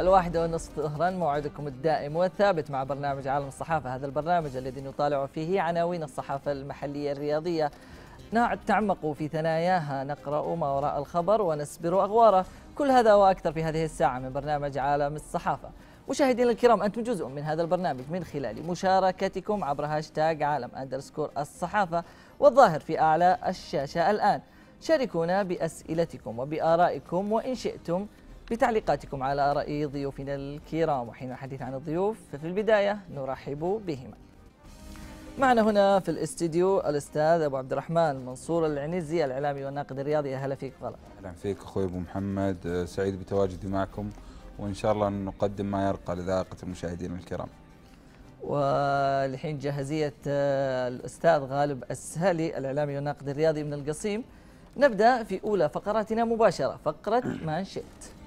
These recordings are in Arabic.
الواحدة ونصف ظهرا موعدكم الدائم والثابت مع برنامج عالم الصحافة هذا البرنامج الذي نطالع فيه عناوين الصحافة المحلية الرياضية نتعمق في ثناياها نقرأ ما وراء الخبر ونسبر أغواره كل هذا وأكثر في هذه الساعة من برنامج عالم الصحافة مشاهدينا الكرام أنتم جزء من هذا البرنامج من خلال مشاركتكم عبر هاشتاج عالم أندرسكور الصحافة والظاهر في أعلى الشاشة الآن شاركونا بأسئلتكم وبآرائكم وإن شئتم بتعليقاتكم على آراء ضيوفنا الكرام وحين الحديث عن الضيوف ففي البداية نرحب بهما معنا هنا في الاستديو الأستاذ أبو عبد الرحمن منصور العنزي الإعلامي والناقد الرياضي أهلا فيك غلا أهلا فيك أخوي أبو محمد أه، سعيد بتواجدي معكم وإن شاء الله نقدم ما يرقى لذائقة المشاهدين الكرام والحين جاهزية أه، الأستاذ غالب السهلي الإعلامي والناقد الرياضي من القصيم نبدأ في أولى فقراتنا مباشرة فقرة ما شئت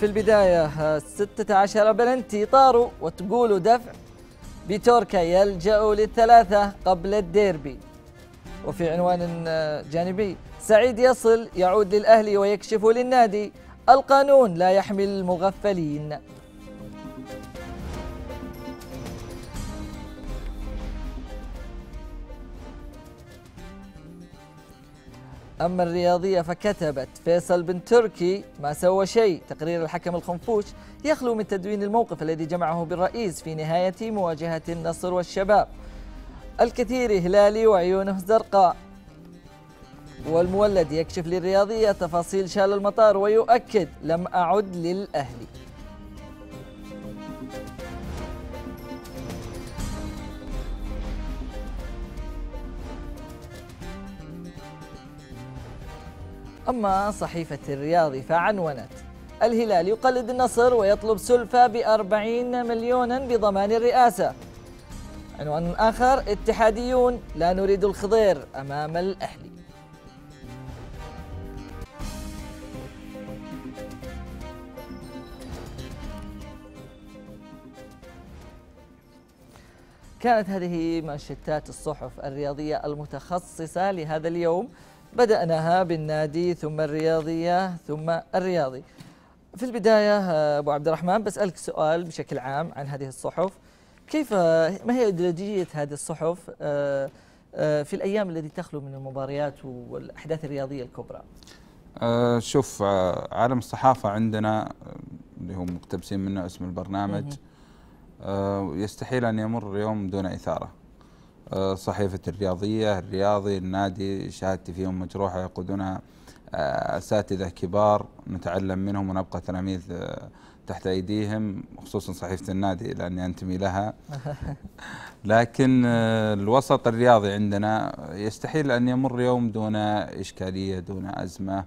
في البداية 16 بلنتي طاروا وتقولوا دفع بتوركا يلجأ للثلاثة قبل الديربي وفي عنوان جانبي سعيد يصل يعود للأهلي ويكشف للنادي القانون لا يحمل المغفلين أما الرياضية فكتبت فيصل بن تركي ما سوى شيء تقرير الحكم الخنفوش يخلو من تدوين الموقف الذي جمعه بالرئيس في نهاية مواجهة النصر والشباب الكثير هلالي وعيونه زرقاء والمولد يكشف للرياضية تفاصيل شال المطار ويؤكد لم أعد للأهلي أما صحيفة الرياض فعنونت الهلال يقلد النصر ويطلب سلفة بأربعين مليونا بضمان الرئاسة عنوان آخر اتحاديون لا نريد الخضير أمام الأهلي كانت هذه مانشيتات الصحف الرياضية المتخصصة لهذا اليوم بدأناها بالنادي ثم الرياضية ثم الرياضي في البداية آه، أبو عبد الرحمن بسألك سؤال بشكل عام عن هذه الصحف كيف آه، ما هي إديولوجية هذه الصحف آه، في الأيام التي تخلو من المباريات والأحداث الرياضية الكبرى شوف عالم الصحافة عندنا اللي هم مقتبسين منه اسم البرنامج يستحيل أن يمر يوم دون إثارة صحيفة الرياضية الرياضي النادي شهادتي فيهم مجروحة يقودونها آه، أساتذة كبار نتعلم منهم ونبقى تلاميذ آه، تحت أيديهم خصوصا صحيفة النادي لأني أنتمي لها لكن آه، الوسط الرياضي عندنا يستحيل أن يمر يوم دون إشكالية دون أزمة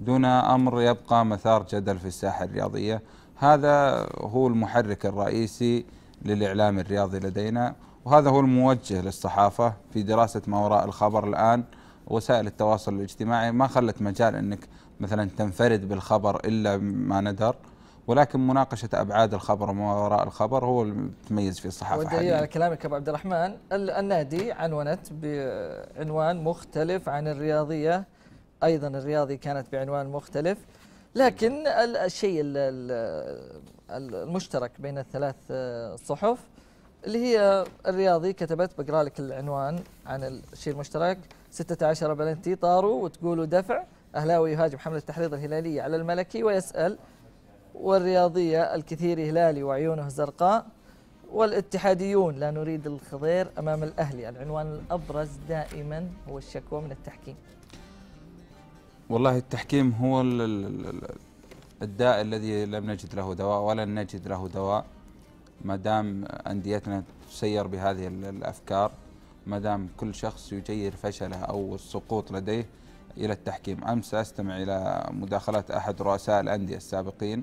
دون أمر يبقى مثار جدل في الساحة الرياضية هذا هو المحرك الرئيسي للإعلام الرياضي لدينا وهذا هو الموجه للصحافة في دراسة ما وراء الخبر الآن وسائل التواصل الاجتماعي ما خلت مجال أنك مثلا تنفرد بالخبر إلا ما ندر ولكن مناقشة أبعاد الخبر وما وراء الخبر هو المتميز في الصحافة والدليل على كلامك أبو عبد الرحمن النادي عنونت بعنوان مختلف عن الرياضية أيضا الرياضي كانت بعنوان مختلف لكن الشيء المشترك بين الثلاث صحف اللي هي الرياضي كتبت بقرا لك العنوان عن الشيء المشترك 16 بلنتي طاروا وتقولوا دفع اهلاوي يهاجم حمله التحريض الهلاليه على الملكي ويسال والرياضيه الكثير هلالي وعيونه زرقاء والاتحاديون لا نريد الخضير امام الاهلي العنوان الابرز دائما هو الشكوى من التحكيم والله التحكيم هو الداء الذي لم نجد له دواء ولن نجد له دواء ما دام انديتنا تسير بهذه الافكار ما دام كل شخص يجير فشله او السقوط لديه الى التحكيم، امس استمع الى مداخلات احد رؤساء الانديه السابقين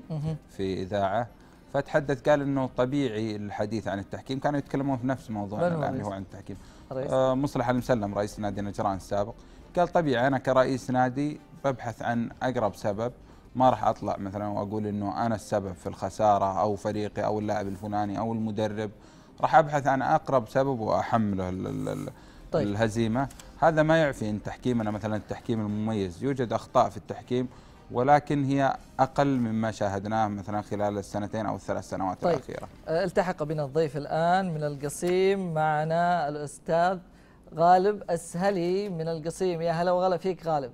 في اذاعه فتحدث قال انه طبيعي الحديث عن التحكيم، كانوا يتكلمون في نفس موضوعنا اللي هو عن التحكيم. آه مصلح المسلم رئيس نادي نجران السابق قال طبيعي انا كرئيس نادي ببحث عن اقرب سبب ما راح اطلع مثلا واقول انه انا السبب في الخساره او فريقي او اللاعب الفلاني او المدرب راح ابحث عن اقرب سبب واحمله طيب. الهزيمه هذا ما يعفي ان تحكيمنا مثلا التحكيم المميز يوجد اخطاء في التحكيم ولكن هي اقل مما شاهدناه مثلا خلال السنتين او الثلاث سنوات طيب. الاخيره آه، التحق بنا الضيف الان من القصيم معنا الاستاذ غالب السهلي من القصيم يا هلا وغلا فيك غالب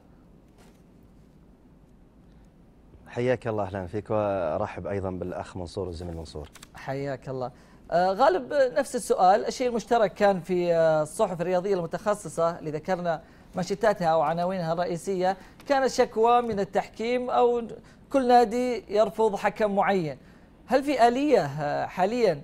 حياك الله اهلا فيك وارحب ايضا بالاخ منصور والزميل منصور حياك الله آه، غالب نفس السؤال الشيء المشترك كان في آه، الصحف الرياضيه المتخصصه اللي ذكرنا مشتاتها او عناوينها الرئيسيه كانت شكوى من التحكيم او كل نادي يرفض حكم معين هل في اليه آه، حاليا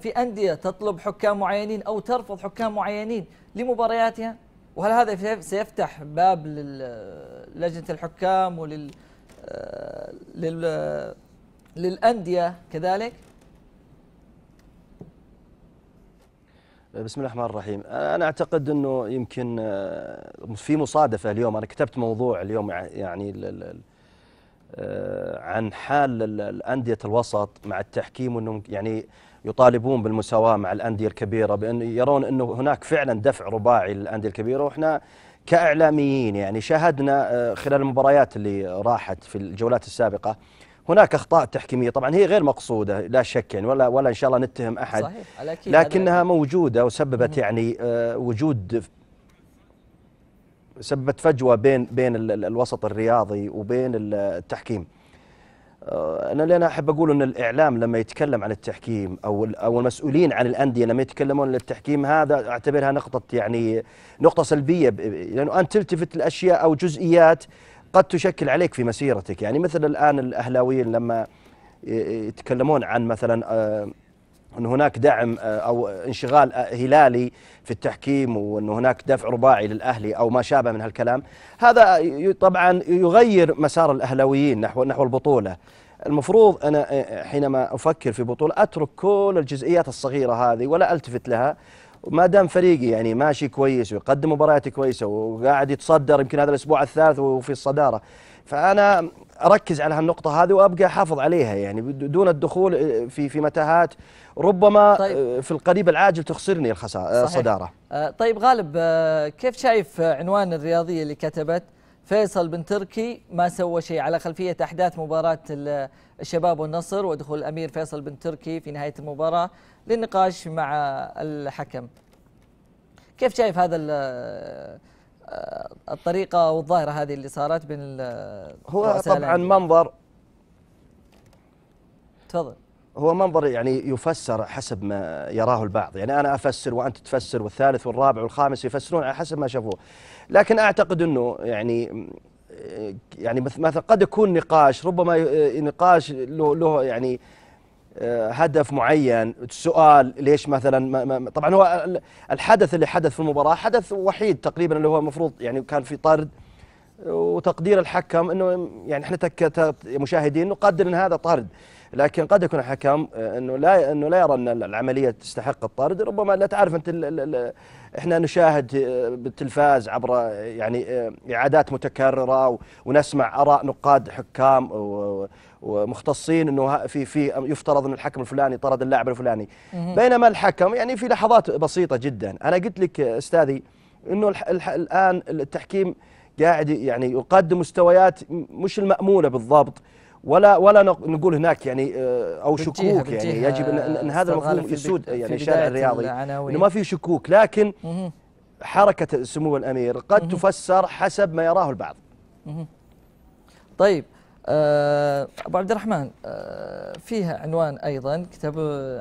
في انديه تطلب حكام معينين او ترفض حكام معينين لمبارياتها وهل هذا سيفتح باب للجنه الحكام ولل آه، للانديه كذلك بسم الله الرحمن الرحيم انا اعتقد انه يمكن آه، في مصادفه اليوم انا كتبت موضوع اليوم يعني آه، عن حال الانديه الوسط مع التحكيم وانهم يعني يطالبون بالمساواه مع الانديه الكبيره بان يرون انه هناك فعلا دفع رباعي للانديه الكبيره واحنا كاعلاميين يعني شاهدنا آه، خلال المباريات اللي راحت في الجولات السابقه هناك اخطاء تحكيميه طبعا هي غير مقصوده لا شك يعني ولا ولا ان شاء الله نتهم احد صحيح. لكنها موجوده وسببت يعني آه، وجود سببت فجوه بين بين الوسط الرياضي وبين التحكيم آه، انا اللي انا احب اقول ان الاعلام لما يتكلم عن التحكيم او او المسؤولين عن الانديه لما يتكلمون عن التحكيم هذا اعتبرها نقطه يعني نقطه سلبيه لانه انت تلتفت لاشياء او جزئيات قد تشكل عليك في مسيرتك يعني مثل الان الاهلاويين لما يتكلمون عن مثلا آه، أن هناك دعم آه، أو انشغال آه، هلالي في التحكيم وأن هناك دفع رباعي للأهلي أو ما شابه من هالكلام هذا طبعا يغير مسار الأهلويين نحو, نحو البطولة المفروض أنا آه، حينما أفكر في بطولة أترك كل الجزئيات الصغيرة هذه ولا ألتفت لها ما دام فريقي يعني ماشي كويس ويقدم مباريات كويسه وقاعد يتصدر يمكن هذا الاسبوع الثالث وفي الصداره فانا اركز على هالنقطه هذه وابقى احافظ عليها يعني دون الدخول آه، في في متاهات ربما آه، طيب في القريب العاجل تخسرني الصداره آه، طيب غالب كيف شايف عنوان الرياضيه اللي كتبت فيصل بن تركي ما سوى شيء على خلفيه احداث مباراه الشباب والنصر ودخول الامير فيصل بن تركي في نهايه المباراه للنقاش مع الحكم كيف شايف هذا الطريقه والظاهره هذه اللي صارت بين هو طبعا منظر تفضل هو منظر يعني يفسر حسب ما يراه البعض يعني أنا أفسر وأنت تفسر والثالث والرابع والخامس يفسرون على حسب ما شافوه لكن أعتقد أنه يعني يعني مثلا قد يكون نقاش ربما نقاش له يعني آه، هدف معين سؤال ليش مثلا ما ما طبعا هو الحدث اللي حدث في المباراه حدث وحيد تقريبا اللي هو المفروض يعني كان في طرد وتقدير الحكم انه يعني احنا كمشاهدين نقدر ان هذا طرد لكن قد يكون الحكم آه، انه لا انه لا يرى ان العمليه تستحق الطرد ربما لا تعرف انت الـ الـ احنا نشاهد آه، بالتلفاز عبر يعني اعادات متكرره ونسمع اراء نقاد حكام ومختصين انه في في يفترض ان الحكم الفلاني طرد اللاعب الفلاني بينما الحكم يعني في لحظات بسيطه جدا انا قلت لك استاذي انه الان التحكيم قاعد يعني يقدم مستويات مش المامونه بالضبط ولا ولا نقول هناك يعني آه، او شكوك يعني يجب ان, إن هذا المفهوم يسود يعني الشارع الرياضي انه ما في شكوك لكن حركه سمو الامير قد تفسر حسب ما يراه البعض طيب ابو عبد الرحمن آه، فيها عنوان ايضا كتاب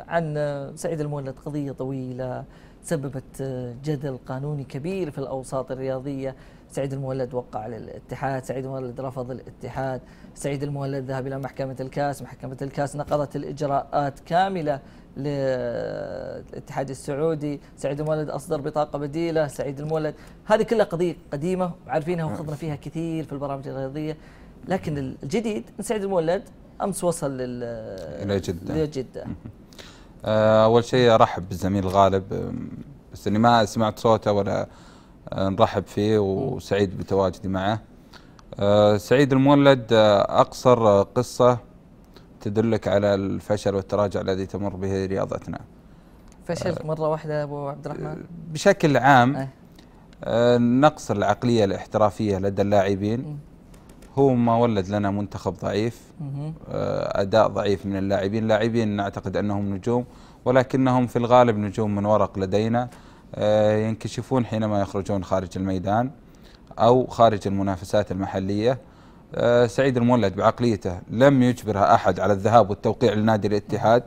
عن سعيد المولد قضيه طويله سببت جدل قانوني كبير في الاوساط الرياضيه سعيد المولد وقع على الاتحاد سعيد المولد رفض الاتحاد سعيد المولد ذهب الى محكمه الكاس محكمه الكاس نقضت الاجراءات كامله للاتحاد السعودي سعيد المولد اصدر بطاقه بديله سعيد المولد هذه كلها قضيه قديمه وعارفينها وخضنا فيها كثير في البرامج الرياضيه لكن الجديد سعيد المولد امس وصل لل الى جده الى جده آه، اول شيء ارحب بالزميل غالب بس اني ما سمعت صوته ولا آه، نرحب فيه وسعيد بتواجدي معه آه، سعيد المولد اقصر قصه تدلك على الفشل والتراجع الذي تمر به رياضتنا فشلت مره واحده ابو عبد الرحمن بشكل عام نقص العقليه الاحترافيه لدى اللاعبين هو ما ولد لنا منتخب ضعيف آه، اداء ضعيف من اللاعبين لاعبين نعتقد انهم نجوم ولكنهم في الغالب نجوم من ورق لدينا آه، ينكشفون حينما يخرجون خارج الميدان او خارج المنافسات المحليه آه، سعيد المولد بعقليته لم يجبرها احد على الذهاب والتوقيع لنادي الاتحاد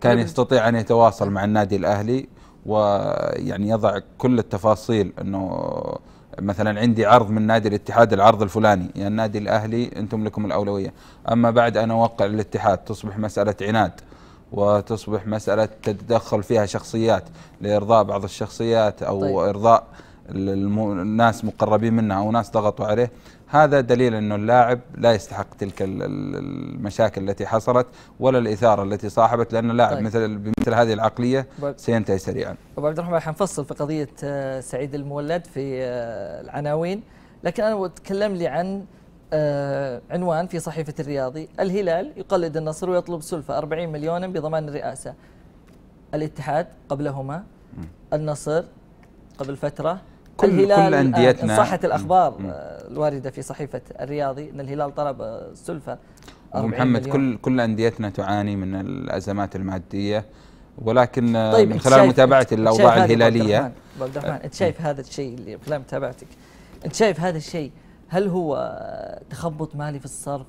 كان طيب. يستطيع ان يتواصل مع النادي الاهلي ويعني يضع كل التفاصيل انه مثلا عندي عرض من نادي الاتحاد العرض الفلاني يعني النادي الاهلي انتم لكم الاولويه اما بعد ان اوقع الاتحاد تصبح مساله عناد وتصبح مساله تتدخل فيها شخصيات لارضاء بعض الشخصيات او طيب. ارضاء الناس مقربين منها او ناس ضغطوا عليه هذا دليل انه اللاعب لا يستحق تلك المشاكل التي حصلت ولا الاثاره التي صاحبت لأن لاعب طيب. مثل بمثل هذه العقليه طيب. سينتهي سريعا. ابو عبد الرحمن حنفصل في قضيه آه، سعيد المولد في آه، العناوين لكن انا أتكلم لي عن آه، عنوان في صحيفه الرياضي الهلال يقلد النصر ويطلب سلفه 40 مليونا بضمان الرئاسه. الاتحاد قبلهما النصر قبل فتره كل الهلال كل آه، انديتنا صحت الاخبار آه، الوارده في صحيفه الرياضي ان الهلال طلب آه، سلفه محمد كل كل انديتنا تعاني من الازمات الماديه ولكن طيب من خلال متابعتي الاوضاع الهلاليه عبد الرحمن انت شايف هذا الشيء اللي خلال متابعتك انت شايف هذا الشيء هل هو تخبط مالي في الصرف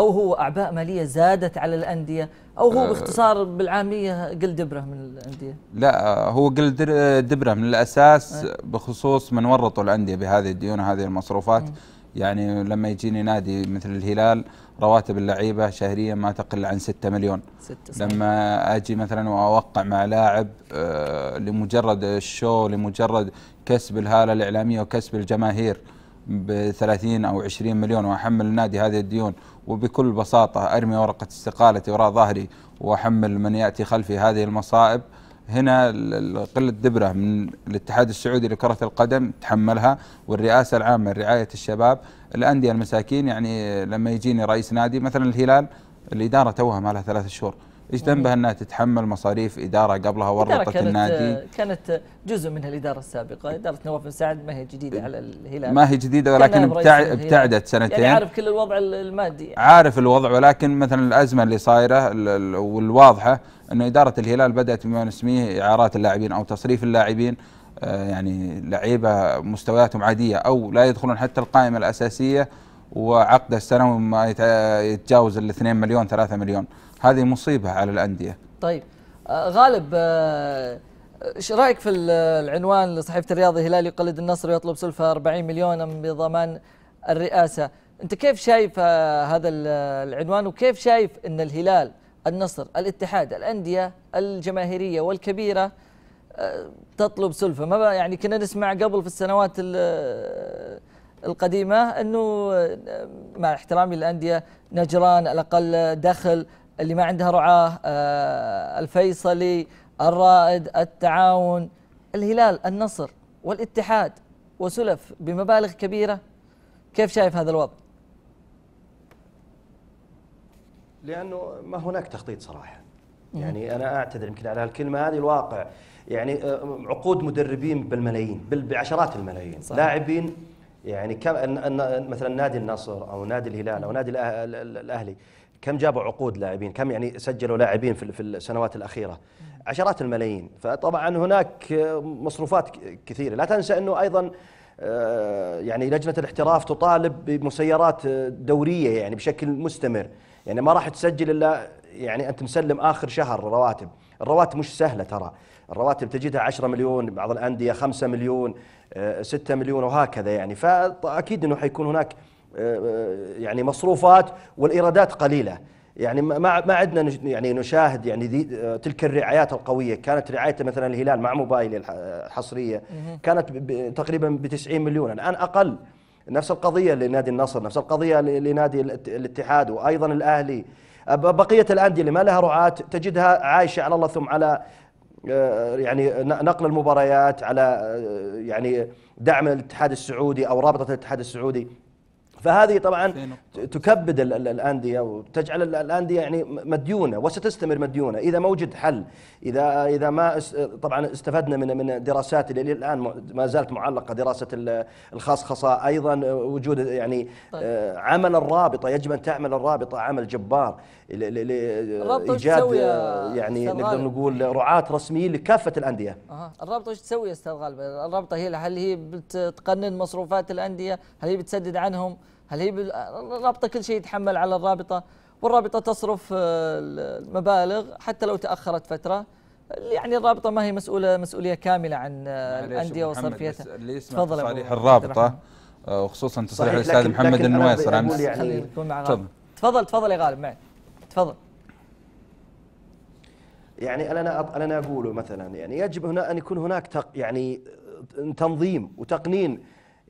او هو اعباء ماليه زادت على الانديه او هو آه. باختصار بالعاميه قل دبره من الانديه لا آه، هو قل آه، دبره من الاساس بخصوص من ورطوا الانديه بهذه الديون وهذه المصروفات يعني لما يجيني نادي مثل الهلال رواتب اللعيبه شهريا ما تقل عن 6 مليون ستة لما اجي مثلا واوقع مع لاعب لمجرد الشو لمجرد كسب الهاله الاعلاميه وكسب الجماهير ب 30 او 20 مليون واحمل النادي هذه الديون وبكل بساطة أرمي ورقة استقالتي وراء ظهري وأحمل من يأتي خلفي هذه المصائب هنا قلة دبرة من الاتحاد السعودي لكرة القدم تحملها والرئاسة العامة لرعاية الشباب الأندية المساكين يعني لما يجيني رئيس نادي مثلا الهلال الإدارة توها ما لها ثلاثة شهور ايش ذنبها انها تتحمل مصاريف اداره قبلها ورطت كانت النادي؟ كانت جزء منها الاداره السابقه، اداره نواف بن سعد ما هي جديده إيه. على الهلال ما هي جديده ولكن ابتع... ابتعدت يعني سنتين يعني عارف كل الوضع المادي عارف الوضع ولكن مثلا الازمه اللي صايره والواضحه انه اداره الهلال بدات بما نسميه اعارات اللاعبين او تصريف اللاعبين آه، يعني لعيبه مستوياتهم عاديه او لا يدخلون حتى القائمه الاساسيه وعقده السنوي ما يتجاوز ال 2 مليون 3 مليون هذه مصيبه على الانديه طيب آه، غالب آه، ايش رايك في العنوان لصحيفه الرياض الهلال يقلد النصر ويطلب سلفه 40 مليون بضمان الرئاسه انت كيف شايف آه، هذا العنوان وكيف شايف ان الهلال النصر الاتحاد الانديه الجماهيريه والكبيره تطلب سلفه ما يعني كنا نسمع قبل في السنوات القديمه انه مع احترامي للانديه نجران الاقل دخل اللي ما عندها رعاه آه، الفيصلي الرائد التعاون الهلال النصر والاتحاد وسلف بمبالغ كبيره كيف شايف هذا الوضع؟ لانه ما هناك تخطيط صراحه يعني انا اعتذر يمكن على هالكلمه هذه الواقع يعني آه، عقود مدربين بالملايين بعشرات الملايين صحيح. لاعبين يعني كم مثلا نادي النصر او نادي الهلال او نادي الاهلي كم جابوا عقود لاعبين كم يعني سجلوا لاعبين في السنوات الأخيرة عشرات الملايين فطبعا هناك مصروفات كثيرة لا تنسى أنه أيضا آه، يعني لجنة الاحتراف تطالب بمسيرات آه، دورية يعني بشكل مستمر يعني ما راح تسجل إلا يعني أنت مسلم آخر شهر رواتب الرواتب مش سهلة ترى الرواتب تجدها 10 مليون بعض الأندية 5 مليون 6 آه، مليون وهكذا يعني فأكيد أنه حيكون هناك آه، آه، يعني مصروفات والايرادات قليله يعني ما ما عندنا يعني نشاهد يعني دي آه، تلك الرعايات القويه كانت رعايته مثلا الهلال مع موبايل الحصريه كانت تقريبا ب 90 مليون الان اقل نفس القضيه لنادي النصر نفس القضيه لنادي الاتحاد وايضا الاهلي بقيه الانديه اللي ما لها رعاه تجدها عايشه على الله ثم على يعني نقل المباريات على يعني دعم الاتحاد السعودي او رابطه الاتحاد السعودي فهذه طبعا تكبد الانديه وتجعل الانديه يعني مديونه وستستمر مديونه اذا ما وجد حل اذا اذا ما طبعا استفدنا من من دراسات اللي الان ما زالت معلقه دراسه الخصخصه ايضا وجود يعني طيب. آه، عمل الرابطه يجب ان تعمل الرابطه عمل جبار لايجاد آه، يعني نقدر نقول رعاه رسميين لكافه الانديه الرابطه ايش تسوي يا استاذ غالب الرابطه هي هل هي بتقنن مصروفات الانديه هل هي بتسدد عنهم هل هي الرابطه كل شيء يتحمل على الرابطه والرابطه تصرف آه، المبالغ حتى لو تاخرت فتره يعني الرابطه ما هي مسؤوله مسؤوليه كامله عن آه، الانديه وصرفيتها اللي يسمع تصاريح الرابطه آه، وخصوصا تصريح الاستاذ محمد النويصر امس يعني تفضل تفضل تفضل يا غالب معي تفضل يعني انا انا اقوله مثلا يعني يجب هنا ان يكون هناك تق يعني تنظيم وتقنين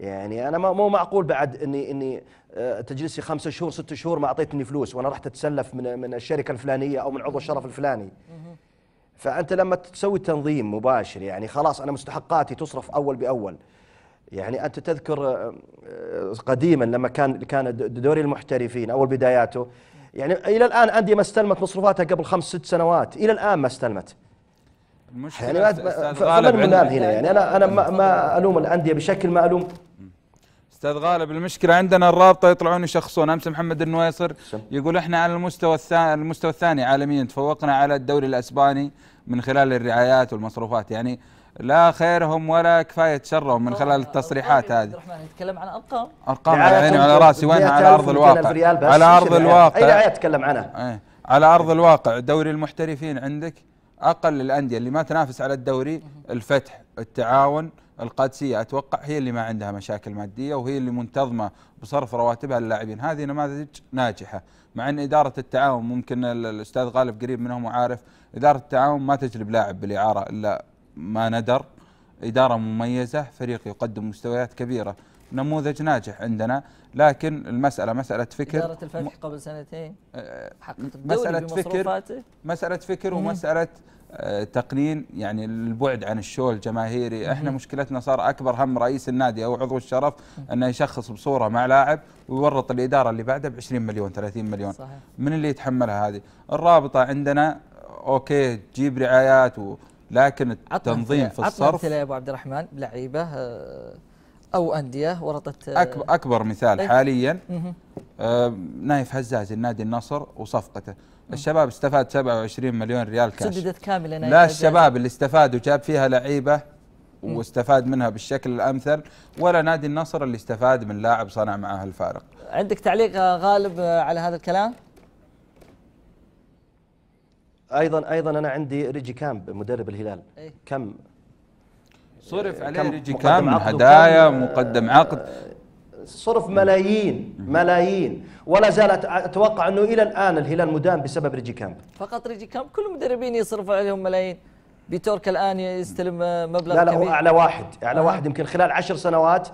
يعني انا مو معقول بعد اني اني آه، تجلسي خمسة شهور ست شهور ما اعطيتني فلوس وانا رحت اتسلف من من الشركه الفلانيه او من عضو الشرف الفلاني فانت لما تسوي تنظيم مباشر يعني خلاص انا مستحقاتي تصرف اول باول يعني انت تذكر آه، آه، قديما لما كان كان دوري المحترفين اول بداياته يعني الى الان انديه ما استلمت مصروفاتها قبل خمس ست سنوات الى الان ما استلمت المشكله يعني فمن هنا يعني انا انا ما, ما الوم الانديه بشكل ما الوم استاذ غالب المشكله عندنا الرابطه يطلعون يشخصون امس محمد النويصر يقول احنا على المستوى الثاني المستوى الثاني عالميا تفوقنا على الدوري الاسباني من خلال الرعايات والمصروفات يعني لا خيرهم ولا كفايه شرهم من خلال آه، التصريحات هذه نتكلم عن ارقام ارقام على عيني وعلى راسي وينها على ارض الواقع على ارض الواقع اي رعايه تكلم عنها ايه على ارض الواقع دوري المحترفين عندك اقل الانديه اللي ما تنافس على الدوري الفتح التعاون القادسيه اتوقع هي اللي ما عندها مشاكل ماديه وهي اللي منتظمه بصرف رواتبها للاعبين، هذه نماذج ناجحه مع ان اداره التعاون ممكن الاستاذ غالب قريب منهم وعارف اداره التعاون ما تجلب لاعب بالاعاره الا ما ندر اداره مميزه، فريق يقدم مستويات كبيره، نموذج ناجح عندنا لكن المساله مساله فكر اداره الفتح قبل سنتين أه، حققت الدوري مسألة فكر مساله فكر ومساله آه، تقنين يعني البعد عن الشو الجماهيري احنا مشكلتنا صار اكبر هم رئيس النادي او عضو الشرف انه يشخص بصوره مع لاعب ويورط الاداره اللي بعده ب 20 مليون 30 مليون صحيح. من اللي يتحملها هذه الرابطه عندنا اوكي تجيب رعايات و لكن التنظيم في الصرف يا ابو عبد الرحمن لعيبه آه، او انديه ورطت آه، اكبر, أكبر مثال طيب. حاليا نايف هزاز النادي النصر وصفقته الشباب استفاد 27 مليون ريال كاش سددت كامله لا الشباب اللي استفاد وجاب فيها لعيبه واستفاد منها بالشكل الامثل ولا نادي النصر اللي استفاد من لاعب صنع معاه الفارق عندك تعليق غالب على هذا الكلام ايضا ايضا انا عندي ريجي كامب مدرب الهلال أي. كم صرف عليه ريجي كامب هدايا مقدم عقد صرف ملايين ملايين ولا زالت اتوقع انه الى الان الهلال مدان بسبب ريجي كامب فقط ريجي كامب كل المدربين يصرفوا عليهم ملايين بيتورك الان يستلم مبلغ لا لا هو اعلى واحد اعلى آه. واحد يمكن خلال عشر سنوات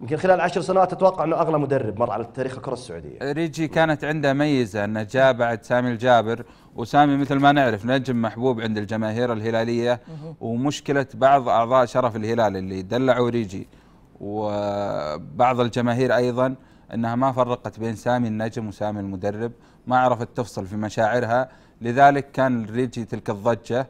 يمكن خلال عشر سنوات اتوقع انه اغلى مدرب مر على تاريخ الكره السعوديه. ريجي كانت عنده ميزه انه جاء بعد سامي الجابر وسامي مثل ما نعرف نجم محبوب عند الجماهير الهلاليه ومشكله بعض اعضاء شرف الهلال اللي دلعوا ريجي وبعض الجماهير أيضا أنها ما فرقت بين سامي النجم وسامي المدرب ما عرفت تفصل في مشاعرها لذلك كان ريجي تلك الضجة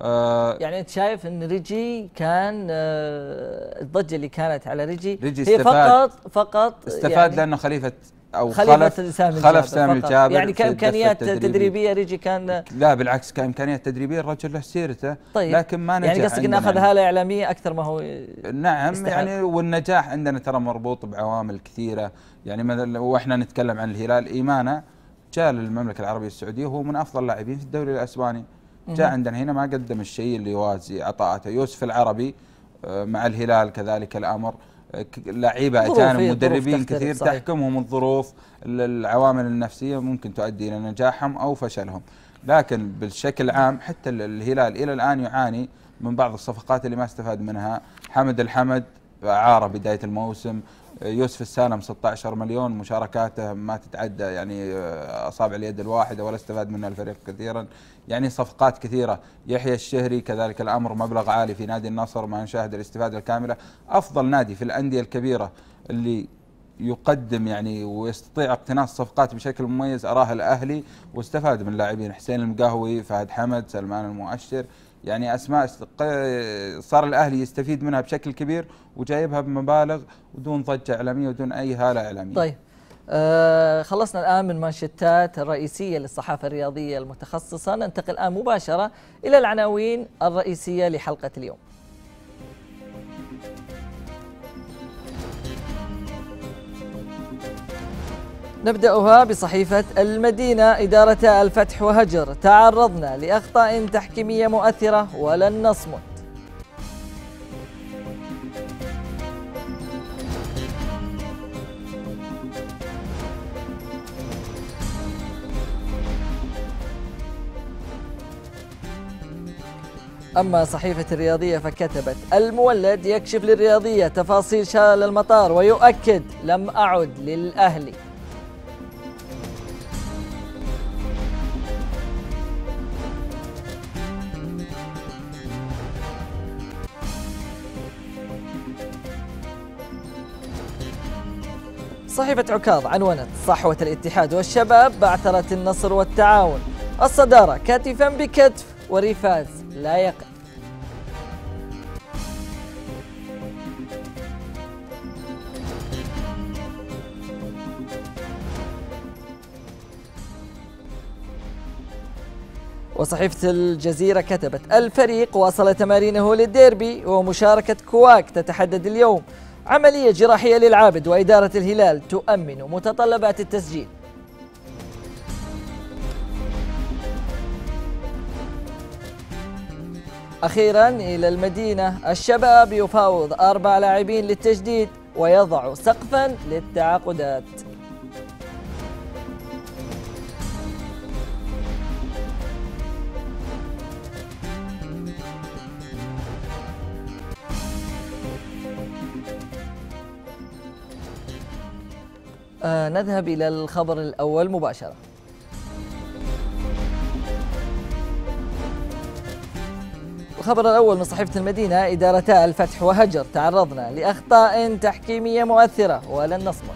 آه، يعني انت شايف ان ريجي كان آه، الضجه اللي كانت على ريجي, ريجي هي فقط فقط استفاد يعني لانه خليفه او خلف سامي خلف سامي الجابر يعني كامكانيات تدريبيه ريجي كان لا بالعكس كامكانيات تدريبيه الرجل له سيرته طيب لكن ما يعني نجح يعني قصدك انه اخذ هاله اعلاميه اكثر ما هو نعم استحق. يعني والنجاح عندنا ترى مربوط بعوامل كثيره يعني مثلا واحنا نتكلم عن الهلال ايمانه جاء للمملكه العربيه السعوديه وهو من افضل اللاعبين في الدوري الاسباني جاء عندنا هنا ما قدم الشيء اللي يوازي عطاءاته يوسف العربي آه، مع الهلال كذلك الامر لعيبه اجانب مدربين كثير صحيح. تحكمهم الظروف العوامل النفسيه ممكن تؤدي الى نجاحهم او فشلهم لكن بالشكل عام حتى الهلال الى الان يعاني من بعض الصفقات اللي ما استفاد منها حمد الحمد اعاره بدايه الموسم يوسف السالم 16 مليون مشاركاته ما تتعدى يعني آه، اصابع اليد الواحده ولا استفاد منها الفريق كثيرا يعني صفقات كثيره يحيى الشهري كذلك الامر مبلغ عالي في نادي النصر ما نشاهد الاستفاده الكامله افضل نادي في الانديه الكبيره اللي يقدم يعني ويستطيع اقتناص صفقات بشكل مميز اراه الاهلي واستفاد من لاعبين حسين المقهوي فهد حمد سلمان المؤشر يعني اسماء صار الاهلي يستفيد منها بشكل كبير وجايبها بمبالغ ودون ضجه اعلاميه ودون اي هاله اعلاميه. طيب آه خلصنا الان من مانشيتات الرئيسيه للصحافه الرياضيه المتخصصه ننتقل الان مباشره الى العناوين الرئيسيه لحلقه اليوم. نبدأها بصحيفة المدينة إدارة الفتح وهجر تعرضنا لأخطاء تحكيمية مؤثرة ولن نصمت أما صحيفة الرياضية فكتبت المولد يكشف للرياضية تفاصيل شال المطار ويؤكد لم أعد للأهلي صحيفة عكاظ عنونت صحوة الاتحاد والشباب بعثرت النصر والتعاون الصدارة كتفا بكتف وريفاز لا يقل وصحيفة الجزيرة كتبت الفريق واصل تمارينه للديربي ومشاركة كواك تتحدد اليوم عملية جراحية للعابد وإدارة الهلال تؤمن متطلبات التسجيل أخيرا إلى المدينة الشباب يفاوض أربع لاعبين للتجديد ويضع سقفا للتعاقدات آه نذهب إلى الخبر الأول مباشرة الخبر الأول من صحيفة المدينة إدارتا الفتح وهجر تعرضنا لأخطاء تحكيمية مؤثرة ولن نصمت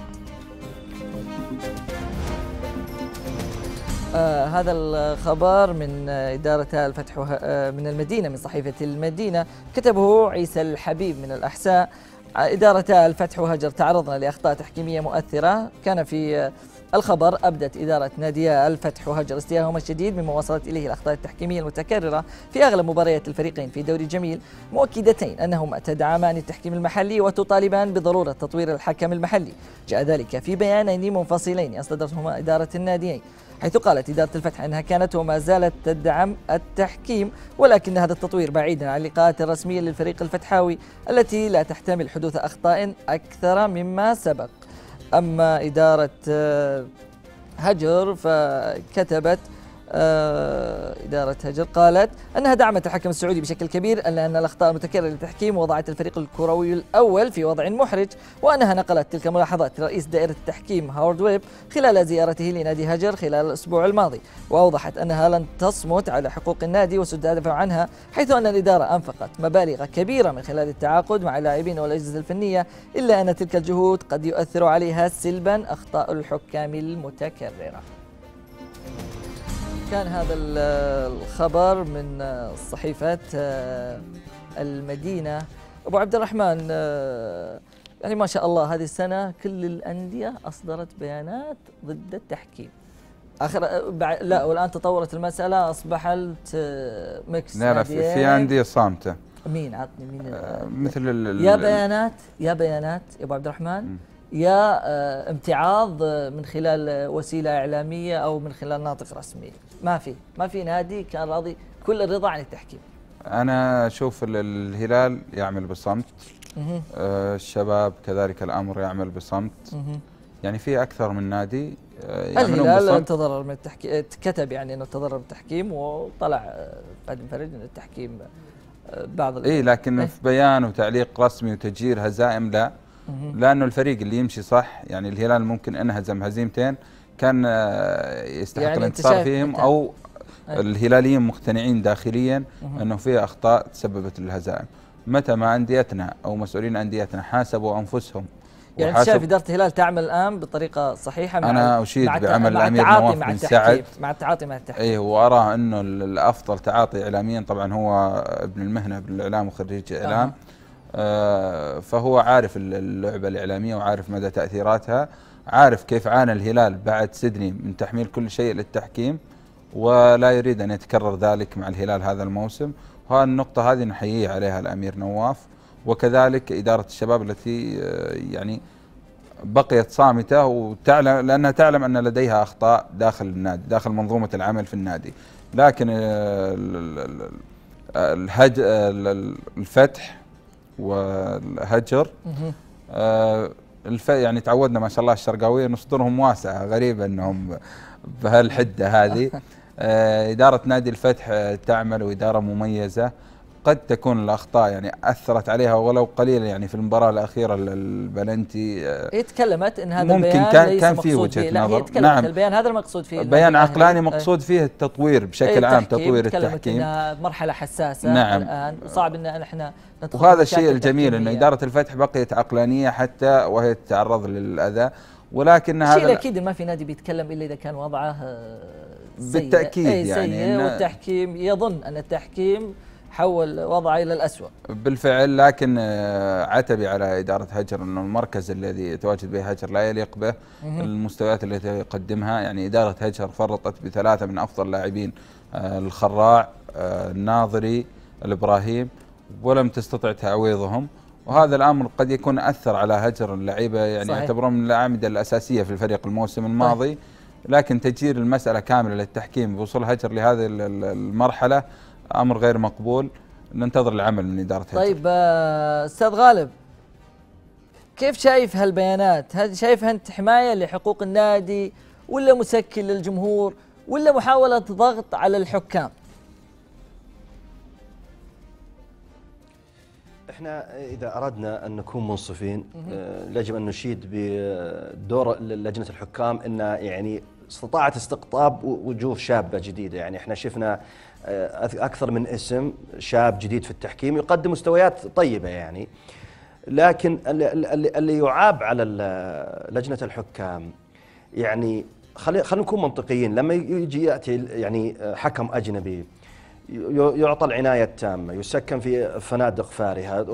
آه هذا الخبر من إدارة الفتح آه، من المدينة من صحيفة المدينة كتبه عيسى الحبيب من الأحساء إدارتا الفتح وهجر تعرضن لأخطاء تحكيمية مؤثرة كان في الخبر أبدت إدارة نادي الفتح وهجر استياءهما الشديد مما وصلت إليه الأخطاء التحكيمية المتكررة في أغلب مباريات الفريقين في دوري جميل مؤكدتين أنهما تدعمان التحكيم المحلي وتطالبان بضرورة تطوير الحكم المحلي جاء ذلك في بيانين منفصلين أصدرتهما إدارة الناديين حيث قالت إدارة الفتح أنها كانت وما زالت تدعم التحكيم ولكن هذا التطوير بعيدا عن اللقاءات الرسمية للفريق الفتحاوي التي لا تحتمل حدوث أخطاء أكثر مما سبق أما إدارة آه، هجر فكتبت آه، إدارة هجر قالت أنها دعمت الحكم السعودي بشكل كبير لأن الأخطاء المتكررة للتحكيم وضعت الفريق الكروي الأول في وضع محرج وأنها نقلت تلك الملاحظات لرئيس دائرة التحكيم هاورد ويب خلال زيارته لنادي هجر خلال الأسبوع الماضي وأوضحت أنها لن تصمت على حقوق النادي وستدافع عنها حيث أن الإدارة أنفقت مبالغ كبيرة من خلال التعاقد مع اللاعبين والأجهزة الفنية إلا أن تلك الجهود قد يؤثر عليها سلبا أخطاء الحكام المتكررة كان هذا الخبر من صحيفة آه، المدينة أبو عبد الرحمن آه، يعني ما شاء الله هذه السنة كل الأندية أصدرت بيانات ضد التحكيم اخر آه، لا والان تطورت المساله اصبحت ميكس نعرف في انديه صامته مين عطني مين آه مثل يا بيانات يا بيانات يا ابو عبد الرحمن م. يا امتعاض من خلال وسيله اعلاميه او من خلال ناطق رسمي ما في ما في نادي كان راضي كل الرضا عن التحكيم انا اشوف الهلال يعمل بصمت آه الشباب كذلك الامر يعمل بصمت يعني في اكثر من نادي آه، الهلال تضرر من التحكيم كتب يعني انه تضرر من التحكيم وطلع قد آه، فرج ان التحكيم آه، بعض اي لكن إيه. في بيان وتعليق رسمي وتجير هزائم لا لانه الفريق اللي يمشي صح يعني الهلال ممكن انهزم هزيمتين كان آه، يستحق يعني الانتصار فيهم او الهلاليين مقتنعين داخليا انه في اخطاء تسببت للهزائم متى ما انديتنا او مسؤولين انديتنا حاسبوا انفسهم يعني انت شايف اداره الهلال تعمل الان بطريقه صحيحه أنا مع انا اشيد مع بعمل مع الامير نواف بن سعد مع التعاطي مع التحكيم ايه وارى انه الافضل تعاطي اعلاميا طبعا هو ابن المهنه بالاعلام وخريج اعلام آه. آه فهو عارف اللعبه الاعلاميه وعارف مدى تاثيراتها عارف كيف عانى الهلال بعد سيدني من تحميل كل شيء للتحكيم ولا يريد أن يتكرر ذلك مع الهلال هذا الموسم وهذه النقطة هذه نحييه عليها الأمير نواف وكذلك إدارة الشباب التي آه، يعني بقيت صامتة وتعلم لأنها تعلم أن لديها أخطاء داخل النادي داخل منظومة العمل في النادي لكن آه، الهج الفتح والهجر الف... يعني تعودنا ما شاء الله الشرقاويه صدورهم واسعه غريبه انهم بهالحده هذه آه، اداره نادي الفتح آه، تعمل واداره مميزه قد تكون الاخطاء يعني اثرت عليها ولو قليلا يعني في المباراه الاخيره البلنتي هي آه، إيه، تكلمت ان هذا ممكن البيان كان ليس كان في وجهه نظر نعم البيان هذا المقصود فيه البيان عقلاني إيه. مقصود فيه التطوير بشكل إيه، عام تطوير التحكيم انها مرحله حساسه نعم الان صعب ان احنا وهذا الشيء الجميل ان اداره الفتح بقيت عقلانيه حتى وهي تتعرض للاذى ولكن هذا الشيء اكيد ما في نادي بيتكلم الا اذا كان وضعه آه، بالتاكيد يعني والتحكيم يظن ان التحكيم حول وضعه الى الاسوء. بالفعل لكن آه، عتبي على اداره هجر انه المركز الذي يتواجد به هجر لا يليق به المستويات التي يقدمها يعني اداره هجر فرطت بثلاثه من افضل لاعبين آه، الخراع آه، الناظري الابراهيم ولم تستطع تعويضهم وهذا الامر قد يكون اثر على هجر اللعيبه يعني يعتبرون من الاعمده الاساسيه في الفريق الموسم طيب. الماضي لكن تجير المساله كامله للتحكيم بوصول هجر لهذه المرحله امر غير مقبول ننتظر العمل من اداره طيب آه، استاذ غالب كيف شايف هالبيانات؟ هل شايفها انت حمايه لحقوق النادي ولا مسكن للجمهور ولا محاوله ضغط على الحكام؟ احنا اذا اردنا ان نكون منصفين آه، يجب ان نشيد بدور لجنه الحكام ان يعني استطاعت استقطاب وجوه شابه جديده يعني احنا شفنا اكثر من اسم شاب جديد في التحكيم يقدم مستويات طيبه يعني لكن اللي, اللي يعاب على لجنه الحكام يعني خلينا نكون منطقيين لما يجي ياتي يعني حكم اجنبي يعطى العناية التامة يسكن في فنادق فارهة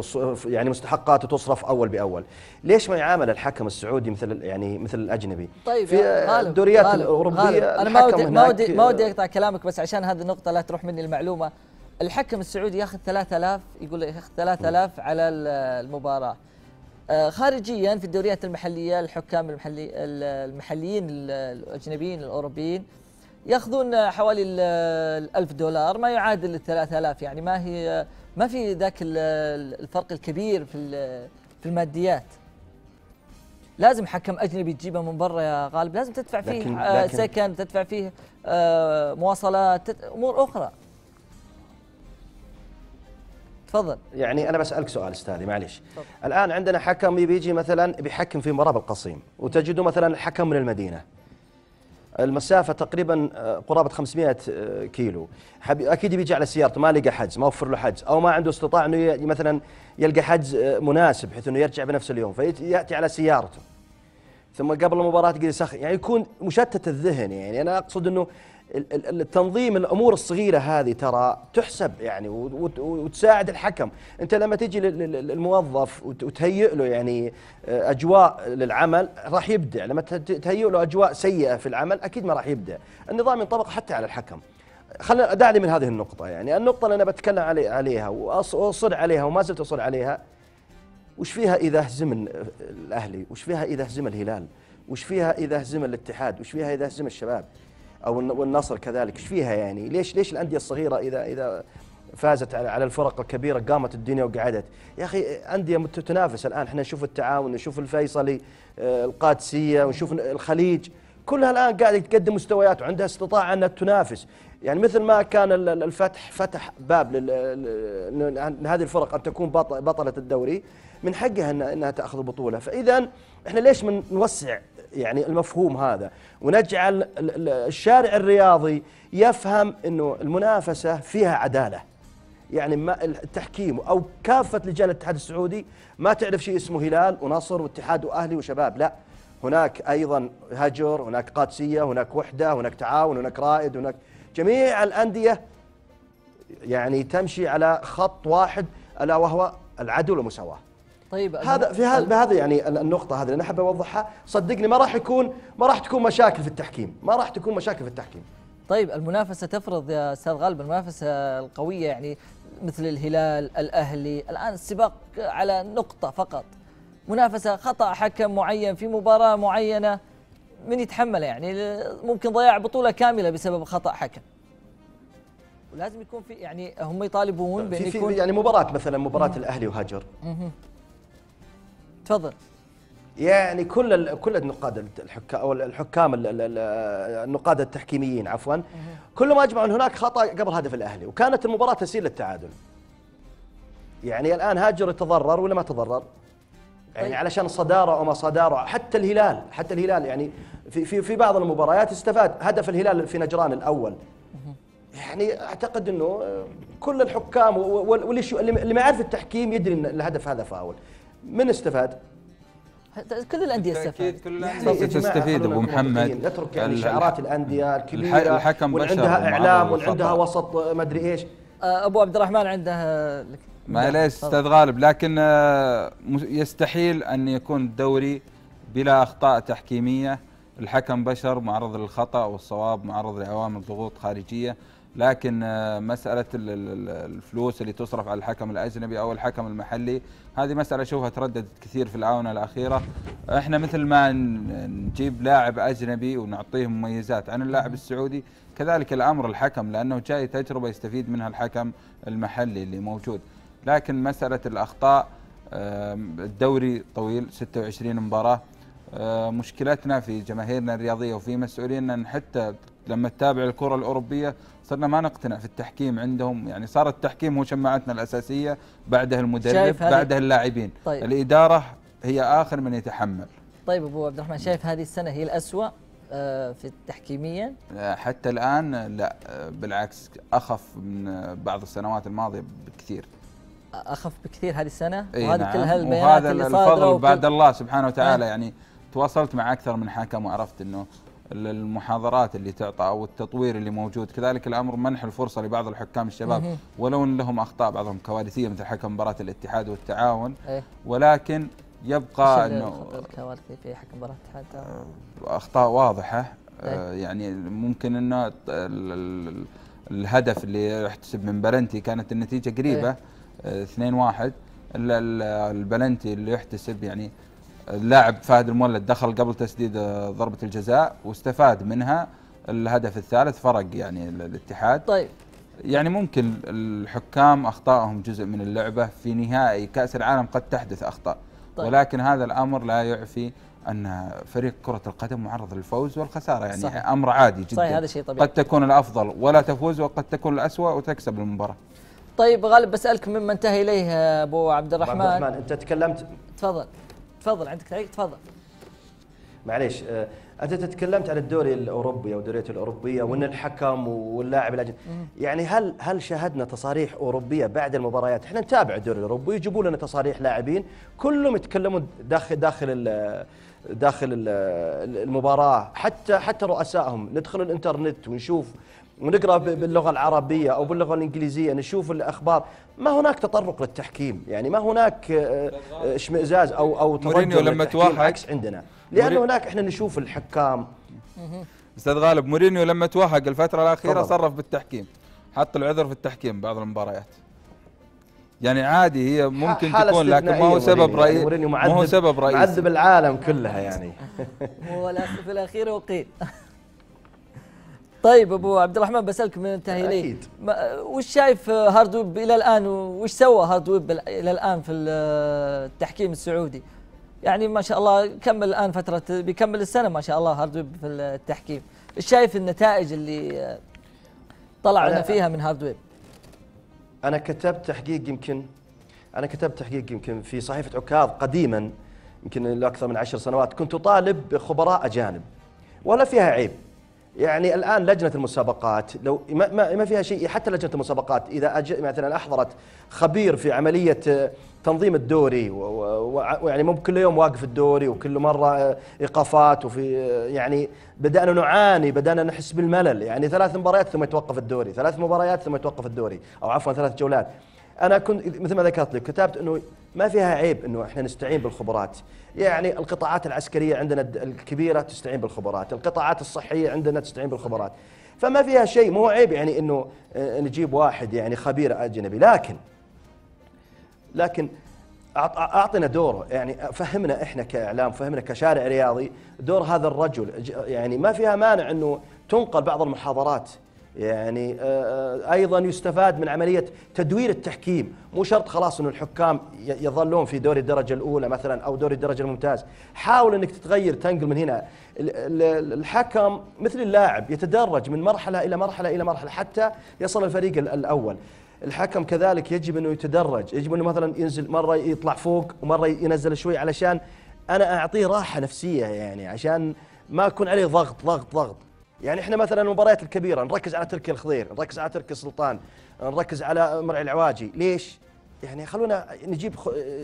يعني مستحقاته تصرف أول بأول ليش ما يعامل الحكم السعودي مثل يعني مثل الأجنبي طيب في غالب الدوريات غالب الأوروبية غالب أنا ما ودي ما ودي ما ودي أقطع كلامك بس عشان هذه النقطة لا تروح مني المعلومة الحكم السعودي ياخذ 3000 يقول ياخذ 3000 على المباراة آه، خارجيا في الدوريات المحلية الحكام المحلي المحليين الأجنبيين الأوروبيين ياخذون حوالي ال 1000 دولار ما يعادل ال 3000 يعني ما هي ما في ذاك الفرق الكبير في في الماديات لازم حكم اجنبي تجيبه من برا يا غالب لازم تدفع فيه لكن آه، لكن سكن تدفع فيه آه، مواصلات امور اخرى تفضل يعني انا بسالك سؤال استاذي معلش الان عندنا حكم بيجي مثلا بيحكم في مباراه بالقصيم وتجده مثلا حكم من المدينه المسافه تقريبا آه، قرابه 500 آه، كيلو اكيد بيجي على سيارته ما لقى حجز ما وفر له حجز او ما عنده استطاع انه مثلا يلقى حجز آه، مناسب بحيث انه يرجع بنفس اليوم فياتي على سيارته ثم قبل المباراه يقول يعني يكون مشتت الذهن يعني انا اقصد انه التنظيم الامور الصغيره هذه ترى تحسب يعني وتساعد الحكم انت لما تجي للموظف وتهيئ له يعني آه، اجواء للعمل راح يبدع لما تهيئ له اجواء سيئه في العمل اكيد ما راح يبدع النظام ينطبق حتى على الحكم خلينا دعني من هذه النقطه يعني النقطه اللي انا بتكلم علي عليها واصر عليها وما زلت اصر عليها وش فيها اذا هزم الاهلي وش فيها اذا هزم الهلال وش فيها اذا هزم الاتحاد وش فيها اذا هزم الشباب او والنصر كذلك ايش فيها يعني ليش ليش الانديه الصغيره اذا اذا فازت على على الفرق الكبيره قامت الدنيا وقعدت يا اخي انديه تتنافس الان احنا نشوف التعاون نشوف الفيصلي آه، القادسيه ونشوف الخليج كلها الان قاعده تقدم مستويات وعندها استطاعه انها تنافس يعني مثل ما كان الفتح فتح باب لهذه الفرق ان تكون بطله الدوري من حقها انها تاخذ بطوله فاذا احنا ليش من نوسع يعني المفهوم هذا ونجعل الشارع الرياضي يفهم أنه المنافسة فيها عدالة يعني ما التحكيم أو كافة لجان الاتحاد السعودي ما تعرف شيء اسمه هلال ونصر واتحاد وأهلي وشباب لا هناك أيضا هجر هناك قادسية هناك وحدة هناك تعاون هناك رائد هناك جميع الأندية يعني تمشي على خط واحد ألا وهو العدل والمساواة طيب هذا في هذا بهذا يعني النقطة هذه اللي أنا أحب أوضحها صدقني ما راح يكون ما راح تكون مشاكل في التحكيم ما راح تكون مشاكل في التحكيم طيب المنافسة تفرض يا أستاذ غالب المنافسة القوية يعني مثل الهلال الأهلي الآن السباق على نقطة فقط منافسة خطأ حكم معين في مباراة معينة من يتحمل يعني ممكن ضياع بطولة كاملة بسبب خطأ حكم ولازم يكون في يعني هم يطالبون بأن يكون يعني مباراة مثلا مباراة الأهلي وهجر تفضل يعني كل كل النقاد الحكام او الحكام النقاد التحكيميين عفوا كلهم اجمعوا ان هناك خطا قبل هدف الاهلي وكانت المباراه تسير للتعادل. يعني الان هاجر تضرر ولا ما تضرر؟ يعني طيب. علشان صداره وما صداره حتى الهلال حتى الهلال يعني في في في بعض المباريات استفاد هدف الهلال في نجران الاول يعني اعتقد انه كل الحكام واللي ما يعرف التحكيم يدري ان الهدف هذا فاول من استفاد؟ كل الانديه استفادت كل الانديه يعني تستفيد ابو محمد نترك يعني, يعني شعارات الانديه الكبيره الحكم بشر عندها اعلام وعندها وسط ما ادري ايش آه، ابو عبد الرحمن عنده معليش استاذ غالب لكن آه، يستحيل ان يكون الدوري بلا اخطاء تحكيميه الحكم بشر معرض للخطا والصواب معرض لعوامل ضغوط خارجيه لكن آه، مساله الفلوس اللي تصرف على الحكم الاجنبي او الحكم المحلي هذه مساله اشوفها ترددت كثير في الاونه الاخيره احنا مثل ما نجيب لاعب اجنبي ونعطيه مميزات عن اللاعب السعودي كذلك الامر الحكم لانه جاي تجربه يستفيد منها الحكم المحلي اللي موجود لكن مساله الاخطاء الدوري طويل 26 مباراه مشكلتنا في جماهيرنا الرياضيه وفي مسؤولينا حتى لما تتابع الكره الاوروبيه صرنا ما نقتنع في التحكيم عندهم يعني صار التحكيم هو شماعتنا الأساسية بعده المدرب بعده اللاعبين طيب. الإدارة هي آخر من يتحمل طيب أبو عبد الرحمن شايف هذه السنة هي الأسوأ آه، في التحكيميا آه، حتى الآن لا آه، بالعكس أخف من بعض السنوات الماضية بكثير أخف بكثير هذه السنة إيه وهذا نعم. كل هالبيانات وهذا اللي الفضل بعد الله سبحانه وتعالى آه. يعني تواصلت مع أكثر من حكم وعرفت أنه المحاضرات اللي تعطى او التطوير اللي موجود كذلك الامر منح الفرصه لبعض الحكام الشباب ولو ان لهم اخطاء بعضهم كوارثيه مثل حكم مباراه الاتحاد والتعاون إيه. ولكن يبقى انه الكوارثي في حكم مباراه الاتحاد اخطاء واضحه إيه. آه، يعني ممكن انه الهدف اللي احتسب من بلنتي كانت النتيجه قريبه 2-1 إيه. آه، البلنتي اللي يحتسب يعني اللاعب فهد المولد دخل قبل تسديد آه، ضربه الجزاء واستفاد منها الهدف الثالث فرق يعني الاتحاد طيب يعني ممكن الحكام اخطائهم جزء من اللعبه في نهائي كاس العالم قد تحدث اخطاء طيب. ولكن هذا الامر لا يعفي ان فريق كره القدم معرض للفوز والخساره يعني صحيح. امر عادي جدا صحيح هذا شيء طبيعي قد تكون الافضل ولا تفوز وقد تكون الاسوء وتكسب المباراه طيب غالب بسالك مما انتهى اليه ابو عبد الرحمن عبد الرحمن انت تكلمت تفضل تفضل عندك تعليق تفضل معليش آه، انت تتكلمت عن الدوري الاوروبي او الدوريات الاوروبيه وان الحكم واللاعب الاجنبي يعني هل هل شاهدنا تصاريح اوروبيه بعد المباريات احنا نتابع الدوري الاوروبي يجيبوا لنا تصاريح لاعبين كلهم يتكلمون داخل داخل ال داخل المباراه حتى حتى رؤسائهم ندخل الانترنت ونشوف ونقرا باللغه العربيه او باللغه الانجليزيه نشوف الاخبار ما هناك تطرق للتحكيم يعني ما هناك آه، آه، اشمئزاز او او مورينيو لما توحد عكس عندنا لان هناك احنا نشوف الحكام استاذ غالب مورينيو لما توهق الفتره الاخيره طبعا. صرف بالتحكيم حط العذر في التحكيم بعض المباريات يعني عادي هي ممكن تكون لكن ما هو سبب رئيسي يعني ما هو سبب رئيسي معذب العالم كلها يعني هو في الاخير وقيل طيب ابو عبد الرحمن بسالك من انتهي ليه اكيد وش شايف هارد ويب الى الان وش سوى هارد ويب الى الان في التحكيم السعودي يعني ما شاء الله كمل الان فتره بيكمل السنه ما شاء الله هارد ويب في التحكيم ايش شايف النتائج اللي طلعنا فيها من هارد ويب انا كتبت تحقيق يمكن انا كتبت تحقيق يمكن في صحيفه عكاظ قديما يمكن لاكثر من عشر سنوات كنت اطالب بخبراء اجانب ولا فيها عيب يعني الان لجنه المسابقات لو ما, ما فيها شيء حتى لجنه المسابقات اذا مثلا احضرت خبير في عمليه تنظيم الدوري ويعني مو كل يوم واقف الدوري وكل مره ايقافات وفي يعني بدانا نعاني بدانا نحس بالملل يعني ثلاث مباريات ثم يتوقف الدوري ثلاث مباريات ثم يتوقف الدوري او عفوا ثلاث جولات انا كنت مثل ما ذكرت لك كتبت انه ما فيها عيب انه احنا نستعين بالخبرات يعني القطاعات العسكريه عندنا الكبيره تستعين بالخبرات القطاعات الصحيه عندنا تستعين بالخبرات فما فيها شيء مو عيب يعني انه آه، نجيب واحد يعني خبير اجنبي لكن لكن اعطنا دوره يعني فهمنا احنا كاعلام فهمنا كشارع رياضي دور هذا الرجل يعني ما فيها مانع انه تنقل بعض المحاضرات يعني آه، آه، ايضا يستفاد من عمليه تدوير التحكيم، مو شرط خلاص انه الحكام يظلون في دوري الدرجه الاولى مثلا او دوري الدرجه الممتاز، حاول انك تتغير تنقل من هنا، الحكم مثل اللاعب يتدرج من مرحله الى مرحله الى مرحله حتى يصل الفريق الاول. الحكم كذلك يجب انه يتدرج، يجب انه مثلا ينزل مره يطلع فوق ومره ينزل شوي علشان انا اعطيه راحه نفسيه يعني عشان ما اكون عليه ضغط ضغط ضغط. يعني احنا مثلا المباريات الكبيره نركز على تركي الخضير نركز على تركي سلطان نركز على مرعي العواجي ليش يعني خلونا نجيب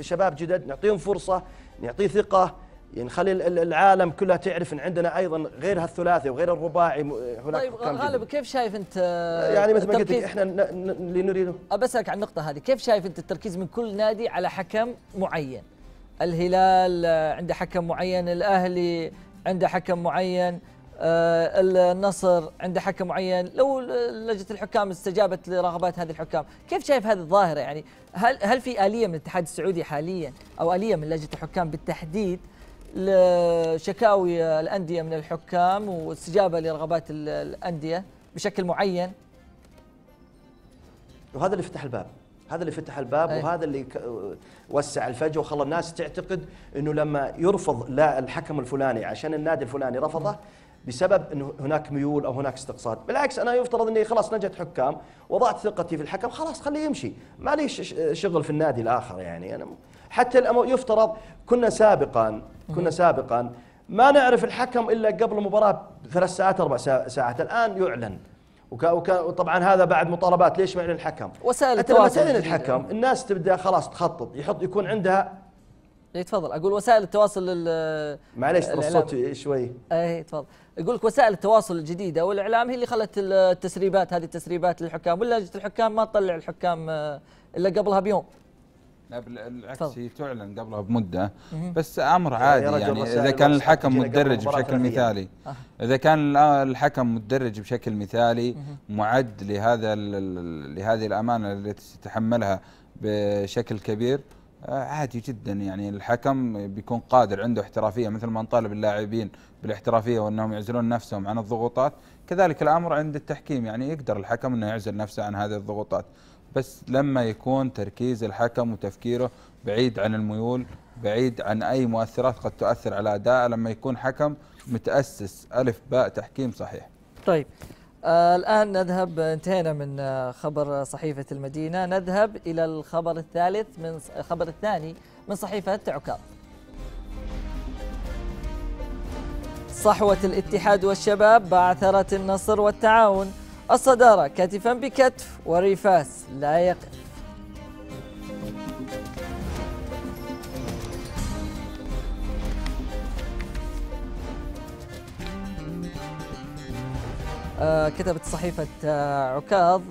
شباب جدد نعطيهم فرصه نعطيه ثقه يعني نخلي العالم كلها تعرف ان عندنا ايضا غير هالثلاثي وغير الرباعي هناك طيب غالب كيف شايف انت يعني مثل ما قلت احنا اللي نريده بسالك عن النقطه هذه كيف شايف انت التركيز من كل نادي على حكم معين الهلال آه، عنده حكم معين الاهلي عنده حكم معين آه، النصر عنده حكم معين لو لجنه الحكام استجابت لرغبات هذه الحكام كيف شايف هذه الظاهره يعني هل هل في اليه من الاتحاد السعودي حاليا او اليه من لجنه الحكام بالتحديد لشكاوي الانديه من الحكام واستجابه لرغبات الانديه بشكل معين وهذا اللي فتح الباب هذا اللي فتح الباب أيه. وهذا اللي وسع الفجوه وخلى الناس تعتقد انه لما يرفض لا الحكم الفلاني عشان النادي الفلاني رفضه بسبب انه هناك ميول او هناك استقصاد بالعكس انا يفترض اني خلاص نجت حكام وضعت ثقتي في الحكم خلاص خليه يمشي ما لي شغل في النادي الاخر يعني انا حتى الامر يفترض كنا سابقا كنا سابقا ما نعرف الحكم الا قبل المباراه بثلاث ساعات اربع ساعات الان يعلن وطبعا هذا بعد مطالبات ليش ما يعلن الحكم وسائل التواصل لما تعلن الحكم الناس تبدا خلاص تخطط يحط يكون عندها اي تفضل اقول وسائل التواصل معليش الصوت شوي اي تفضل اقول لك وسائل التواصل الجديده والاعلام هي اللي خلت التسريبات هذه التسريبات للحكام ولا الحكام ما تطلع الحكام آه، الا قبلها بيوم لا بالعكس هي تعلن قبلها بمده بس امر عادي يعني اذا كان الحكم مدرج بشكل مثالي اذا كان الحكم مدرج بشكل مثالي معد لهذا لهذه الامانه التي تتحملها بشكل كبير آه، عادي جدا يعني الحكم بيكون قادر عنده احترافيه مثل ما نطالب اللاعبين بالاحترافيه وانهم يعزلون نفسهم عن الضغوطات كذلك الامر عند التحكيم يعني يقدر الحكم انه يعزل نفسه عن هذه الضغوطات بس لما يكون تركيز الحكم وتفكيره بعيد عن الميول بعيد عن اي مؤثرات قد تؤثر على اداءه لما يكون حكم متاسس الف باء تحكيم صحيح طيب آه، الآن نذهب انتهينا من آه، خبر صحيفة المدينة نذهب إلى الخبر الثالث من الخبر الثاني من صحيفة عكاظ صحوة الاتحاد والشباب بعثرة النصر والتعاون الصدارة كتفا بكتف وريفاس لا يقف آه، كتبت صحيفة آه، عكاظ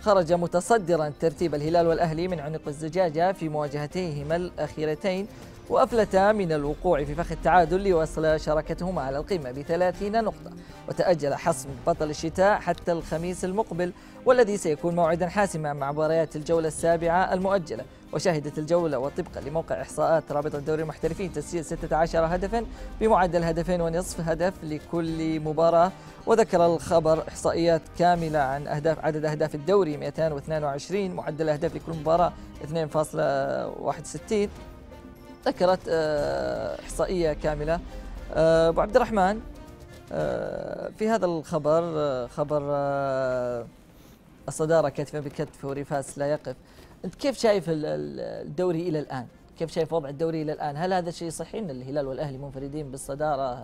خرج متصدرا ترتيب الهلال والأهلي من عنق الزجاجة في مواجهتيهما الأخيرتين وأفلتا من الوقوع في فخ التعادل ليواصل شراكتهما على القمة بثلاثين نقطة وتأجل حسم بطل الشتاء حتى الخميس المقبل والذي سيكون موعدا حاسما مع مباريات الجولة السابعة المؤجلة وشهدت الجولة وطبقا لموقع إحصاءات رابطة الدوري المحترفين تسجيل 16 هدفا بمعدل هدفين ونصف هدف لكل مباراة وذكر الخبر إحصائيات كاملة عن أهداف عدد أهداف الدوري 222 معدل أهداف لكل مباراة 2.61 ذكرت آه، إحصائية كاملة آه، أبو عبد الرحمن آه، في هذا الخبر خبر الصدارة كتفا بكتف وريفاس لا يقف أنت كيف شايف الدوري إلى الآن؟ كيف شايف وضع الدوري إلى الآن؟ هل هذا شيء صحيح أن الهلال والأهلي منفردين بالصدارة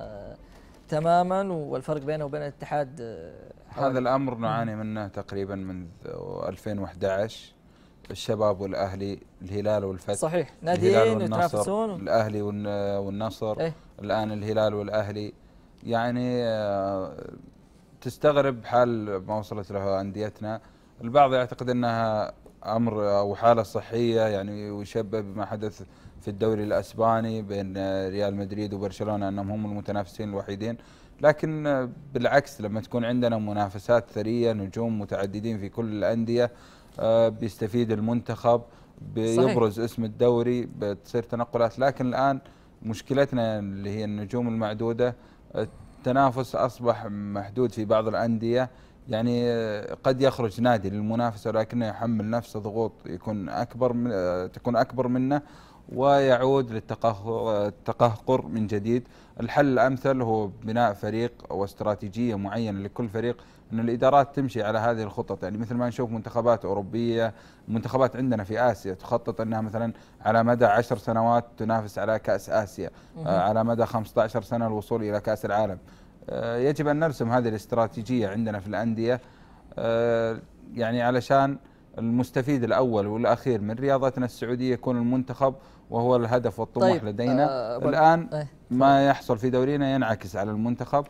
تماما والفرق بينه وبين الاتحاد هذا الأمر نعاني منه تقريبا منذ 2011 الشباب والاهلي الهلال والفتح صحيح ناديين يتنافسون الاهلي والنصر ايه؟ الان الهلال والاهلي يعني آه، تستغرب حال ما وصلت له انديتنا البعض يعتقد انها امر او حاله صحيه يعني ويشبه بما حدث في الدوري الاسباني بين آه، ريال مدريد وبرشلونه انهم هم المتنافسين الوحيدين لكن آه، بالعكس لما تكون عندنا منافسات ثريه نجوم متعددين في كل الانديه آه، بيستفيد المنتخب بيبرز صحيح. اسم الدوري بتصير تنقلات لكن الان مشكلتنا اللي هي النجوم المعدوده التنافس اصبح محدود في بعض الانديه يعني آه، قد يخرج نادي للمنافسه لكنه يحمل نفسه ضغوط يكون اكبر من آه، تكون اكبر منه ويعود للتقهقر من جديد الحل الامثل هو بناء فريق واستراتيجيه معينه لكل فريق ان الادارات تمشي على هذه الخطط يعني مثل ما نشوف منتخبات اوروبيه منتخبات عندنا في اسيا تخطط انها مثلا على مدى 10 سنوات تنافس على كاس اسيا آه، على مدى 15 سنه الوصول الى كاس العالم آه، يجب ان نرسم هذه الاستراتيجيه عندنا في الانديه آه، يعني علشان المستفيد الاول والاخير من رياضتنا السعوديه يكون المنتخب وهو الهدف والطموح طيب لدينا آه الان آه ما يحصل في دورينا ينعكس على المنتخب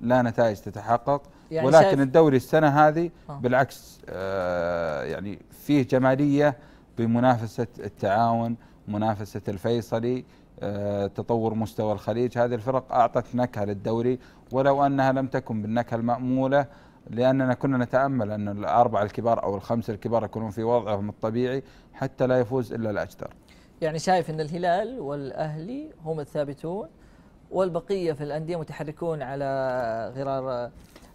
لا نتائج تتحقق يعني ولكن الدوري السنه هذه آه بالعكس آه يعني فيه جماليه بمنافسه التعاون منافسه الفيصلي آه تطور مستوى الخليج هذه الفرق اعطت نكهه للدوري ولو انها لم تكن بالنكهه الماموله لاننا كنا نتامل ان الاربعه الكبار او الخمسه الكبار يكونون في وضعهم الطبيعي حتى لا يفوز الا الاجدر. يعني شايف ان الهلال والاهلي هم الثابتون والبقيه في الانديه متحركون على غرار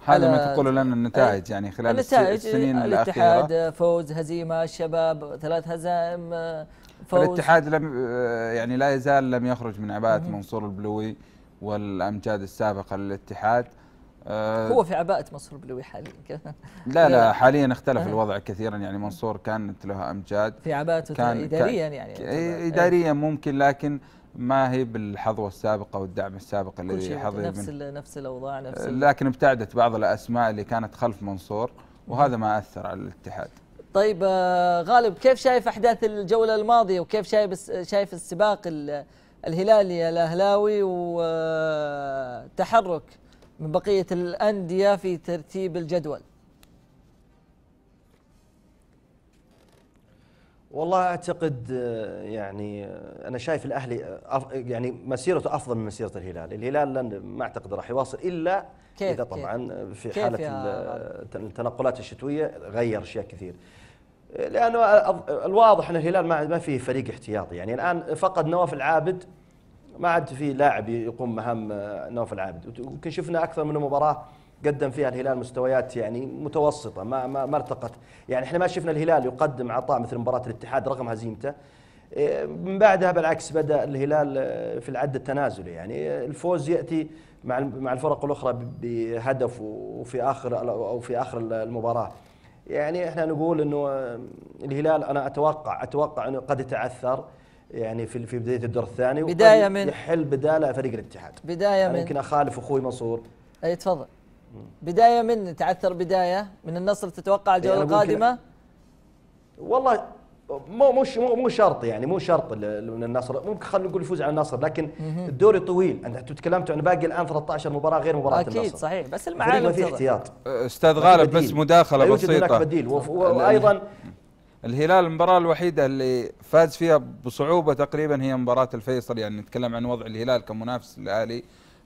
هذا ما تقول لنا النتائج يعني خلال النتائج السنين الاتحاد آه، فوز هزيمة الشباب ثلاث هزائم آه، فوز الاتحاد لم آه، يعني لا يزال لم يخرج من عباءة منصور البلوي والأمجاد السابقة للاتحاد هو في عباءة منصور البلوي حاليا لا لا يعني حاليا اختلف الوضع كثيرا يعني منصور كانت له أمجاد في عباءته كان إداريا يعني إداريا ممكن لكن ما هي بالحظوه السابقه والدعم السابق الذي حظي نفس من نفس الاوضاع نفس آه، لكن ابتعدت بعض الاسماء اللي كانت خلف منصور وهذا ما اثر على الاتحاد طيب آه، غالب كيف شايف احداث الجوله الماضيه وكيف شايف شايف السباق الهلالي الاهلاوي وتحرك من بقيه الانديه في ترتيب الجدول والله اعتقد آه، يعني آه، انا شايف الاهلي آه، يعني مسيرته افضل من مسيره الهلال، الهلال ما اعتقد راح يواصل الا كيف اذا طبعا في كيف حاله التنقلات الشتويه غير اشياء كثير. لانه الواضح ان الهلال ما فيه فريق احتياطي، يعني الان فقد نواف العابد ما عاد في لاعب يقوم مهام نواف العابد، ويمكن شفنا اكثر من مباراه قدم فيها الهلال مستويات يعني متوسطه ما ما, ما ارتقت يعني احنا ما شفنا الهلال يقدم عطاء مثل مباراه الاتحاد رغم هزيمته إيه، من بعدها بالعكس بدا الهلال آه، في العد التنازلي يعني آه، الفوز ياتي مع مع الفرق الاخرى بهدف وفي اخر او في اخر المباراه يعني احنا نقول انه آه، الهلال انا اتوقع اتوقع انه قد يتعثر يعني في في بدايه الدور الثاني بدايه من يحل بداله فريق الاتحاد بدايه من يمكن اخالف اخوي منصور اي تفضل بدايه من تعثر بدايه من النصر تتوقع إيه، الجوله القادمه والله مو مش مو مو شرط يعني مو شرط من النصر ممكن خلينا نقول يفوز على النصر لكن الدوري طويل انت تكلمتوا عن باقي الان 13 مباراه غير مباراه أكيد النصر اكيد صحيح بس المعالم في احتياط استاذ غالب بس مداخله بسيطه هناك بديل وايضا الهلال المباراة الوحيدة اللي فاز فيها بصعوبة تقريبا هي مباراة الفيصل يعني نتكلم عن وضع الهلال كمنافس للأهلي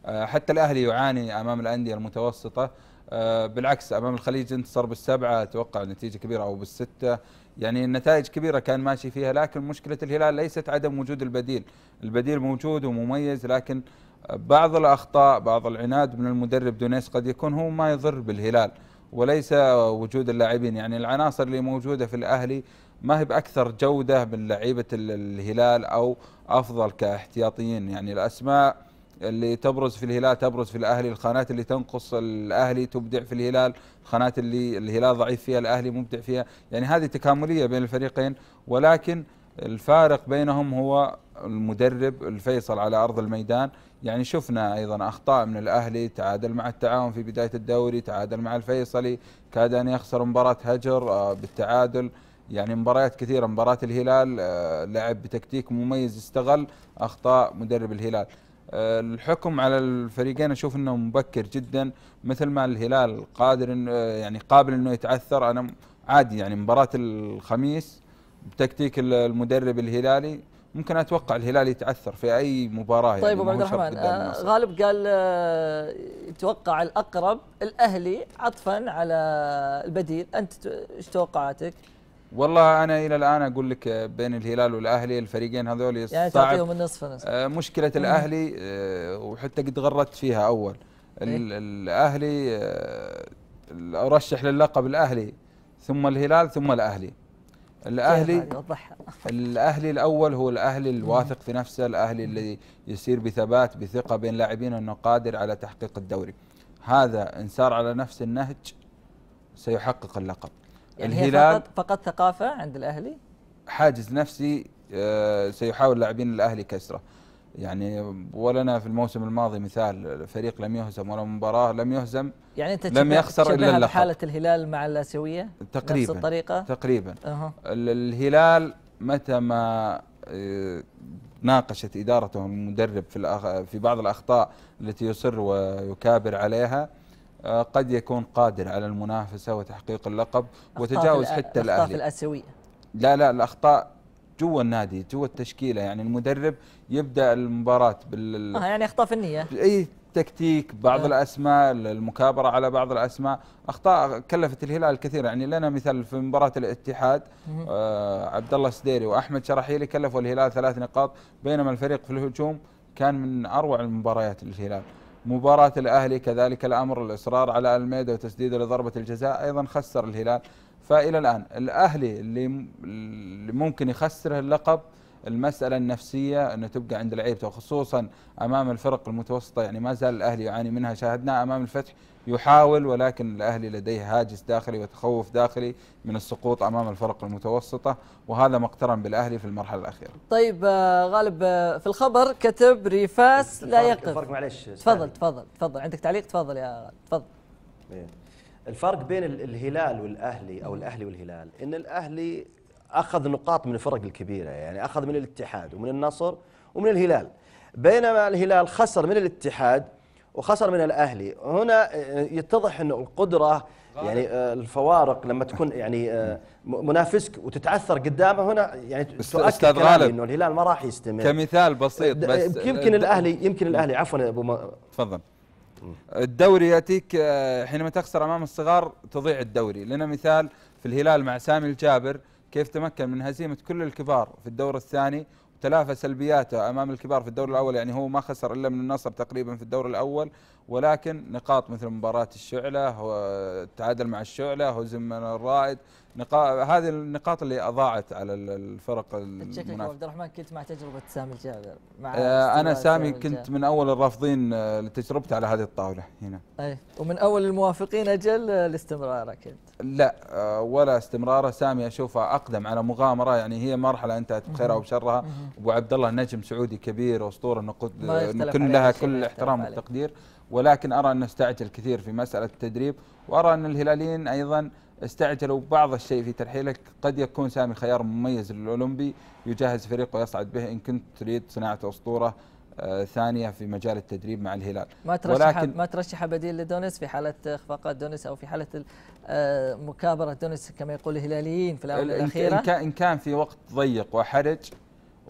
آه، حتى الاهلي يعاني امام الانديه المتوسطه آه، بالعكس امام الخليج انتصر بالسبعه اتوقع نتيجه كبيره او بالسته يعني النتائج كبيره كان ماشي فيها لكن مشكله الهلال ليست عدم وجود البديل، البديل موجود ومميز لكن بعض الاخطاء بعض العناد من المدرب دونيس قد يكون هو ما يضر بالهلال وليس وجود اللاعبين يعني العناصر اللي موجوده في الاهلي ما هي باكثر جوده من لعيبه الهلال او افضل كاحتياطيين يعني الاسماء اللي تبرز في الهلال تبرز في الاهلي الخانات اللي تنقص الاهلي تبدع في الهلال الخانات اللي الهلال ضعيف فيها الاهلي مبدع فيها يعني هذه تكامليه بين الفريقين ولكن الفارق بينهم هو المدرب الفيصل على ارض الميدان يعني شفنا ايضا اخطاء من الاهلي تعادل مع التعاون في بدايه الدوري تعادل مع الفيصلي كاد ان يخسر مباراه هجر آه، بالتعادل يعني مباريات كثيره مباراه الهلال آه، لعب بتكتيك مميز استغل اخطاء مدرب الهلال الحكم على الفريقين اشوف انه مبكر جدا مثل ما الهلال قادر يعني قابل انه يتعثر انا عادي يعني مباراه الخميس بتكتيك المدرب الهلالي ممكن اتوقع الهلال يتعثر في اي مباراه يعني، طيب ابو عبد الرحمن آه، غالب قال آه، يتوقع الاقرب الاهلي عطفا على البديل انت ايش توقعاتك؟ والله انا الى الان اقول لك بين الهلال والاهلي الفريقين هذول يعني تعطيهم النصف نصف آه، مشكله الاهلي آه، وحتى قد غردت فيها اول إيه. الاهلي آه، ارشح للقب الاهلي ثم الهلال ثم الاهلي الاهلي الاهلي الاول هو الاهلي الواثق في نفسه الاهلي اللي يسير بثبات بثقه بين لاعبين انه قادر على تحقيق الدوري هذا ان سار على نفس النهج سيحقق اللقب يعني الهلال هي فقط, فقط ثقافه عند الاهلي حاجز نفسي آه، سيحاول لاعبين الاهلي كسره يعني ولنا في الموسم الماضي مثال فريق لم يهزم ولا مباراه لم يهزم يعني انت لم يخسر الا اللقب حاله الهلال مع الاسيويه تقريبا نفس الطريقه تقريبا أه. الهلال متى ما آه، ناقشت ادارته المدرب في في بعض الاخطاء التي يصر ويكابر عليها آه، قد يكون قادر على المنافسة وتحقيق اللقب وتجاوز حتى الأهلي الأخطاء الآسيوية لا لا الأخطاء جوا النادي جوا التشكيلة يعني المدرب يبدأ المباراة بال آه يعني أخطاء فنية أي تكتيك بعض أه. الأسماء المكابرة على بعض الأسماء أخطاء كلفت الهلال الكثير يعني لنا مثل في مباراة الاتحاد آه عبد الله السديري وأحمد شرحيلي كلفوا الهلال ثلاث نقاط بينما الفريق في الهجوم كان من أروع المباريات للهلال مباراة الأهلي كذلك الأمر الإصرار على الميدا وتسديده لضربة الجزاء أيضا خسر الهلال فإلى الآن الأهلي اللي ممكن يخسره اللقب المساله النفسيه انه تبقى عند لعيبته خصوصا امام الفرق المتوسطه يعني ما زال الاهلي يعاني منها شاهدنا امام الفتح يحاول ولكن الاهلي لديه هاجس داخلي وتخوف داخلي من السقوط امام الفرق المتوسطه وهذا ما اقترن بالاهلي في المرحله الاخيره. طيب آه، غالب آه، في الخبر كتب ريفاس لا يقف الفرق معلش تفضل تفضل تفضل عندك تعليق تفضل يا غالب تفضل. إيه. الفرق بين الهلال والاهلي او الاهلي والهلال ان الاهلي اخذ نقاط من الفرق الكبيره يعني اخذ من الاتحاد ومن النصر ومن الهلال بينما الهلال خسر من الاتحاد وخسر من الاهلي هنا آه، يتضح انه القدره يعني آه، الفوارق لما تكون يعني آه، منافسك وتتعثر قدامه هنا يعني تؤكد غالب انه الهلال ما راح يستمر كمثال بسيط بس يمكن الاهلي يمكن الاهلي عفوا ابو تفضل الدوري ياتيك حينما تخسر امام الصغار تضيع الدوري لنا مثال في الهلال مع سامي الجابر كيف تمكن من هزيمة كل الكبار في الدور الثاني وتلافى سلبياته أمام الكبار في الدور الأول يعني هو ما خسر إلا من النصر تقريبا في الدور الأول ولكن نقاط مثل مباراة الشعلة التعادل مع الشعلة هزم من الرائد نقاط هذه النقاط اللي أضاعت على الفرق المنافسة عبد الرحمن كنت مع تجربة سامي الجابر مع آه أنا سامي كنت من أول الرافضين آه، لتجربته على هذه الطاولة هنا أي ومن أول الموافقين أجل آه، لاستمراره كنت لا آه، ولا استمراره سامي أشوفه أقدم على مغامرة يعني هي مرحلة انتهت بخيرها وبشرها أبو عبد الله نجم سعودي كبير وأسطورة كل لها كل الاحترام والتقدير ولكن أرى أنه استعجل كثير في مسألة التدريب وأرى أن الهلاليين أيضا استعجلوا بعض الشيء في ترحيلك قد يكون سامي خيار مميز للأولمبي يجهز فريقه ويصعد به إن كنت تريد صناعة أسطورة آه، ثانية في مجال التدريب مع الهلال ما ترشح ولكن ما ترشح بديل لدونيس في حالة إخفاقات دونيس أو في حالة آه، مكابرة دونيس كما يقول الهلاليين في الآونة الأخيرة إن كان في وقت ضيق وحرج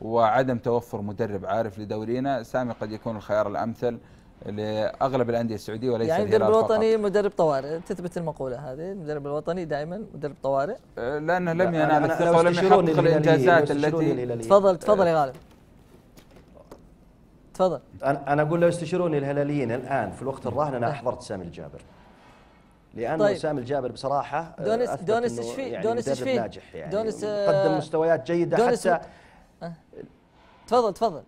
وعدم توفر مدرب عارف لدورينا سامي قد يكون الخيار الأمثل لاغلب الانديه السعوديه وليس يعني المدرب الوطني فقط. مدرب طوارئ تثبت المقوله هذه المدرب الوطني دائما مدرب طوارئ أه، لانه لم ينال الثقه ولم يحقق الانجازات التي تفضل تفضل يا أه. غالب تفضل انا انا اقول لو استشيروني الهلاليين الان في الوقت الراهن انا نعم. احضرت سامي الجابر لانه طيب. سامي الجابر بصراحه دونس دونس ايش فيه؟ يعني دونس ايش فيه؟ ناجح يعني دونس قدم آه، مستويات جيده دونس حتى تفضل تفضل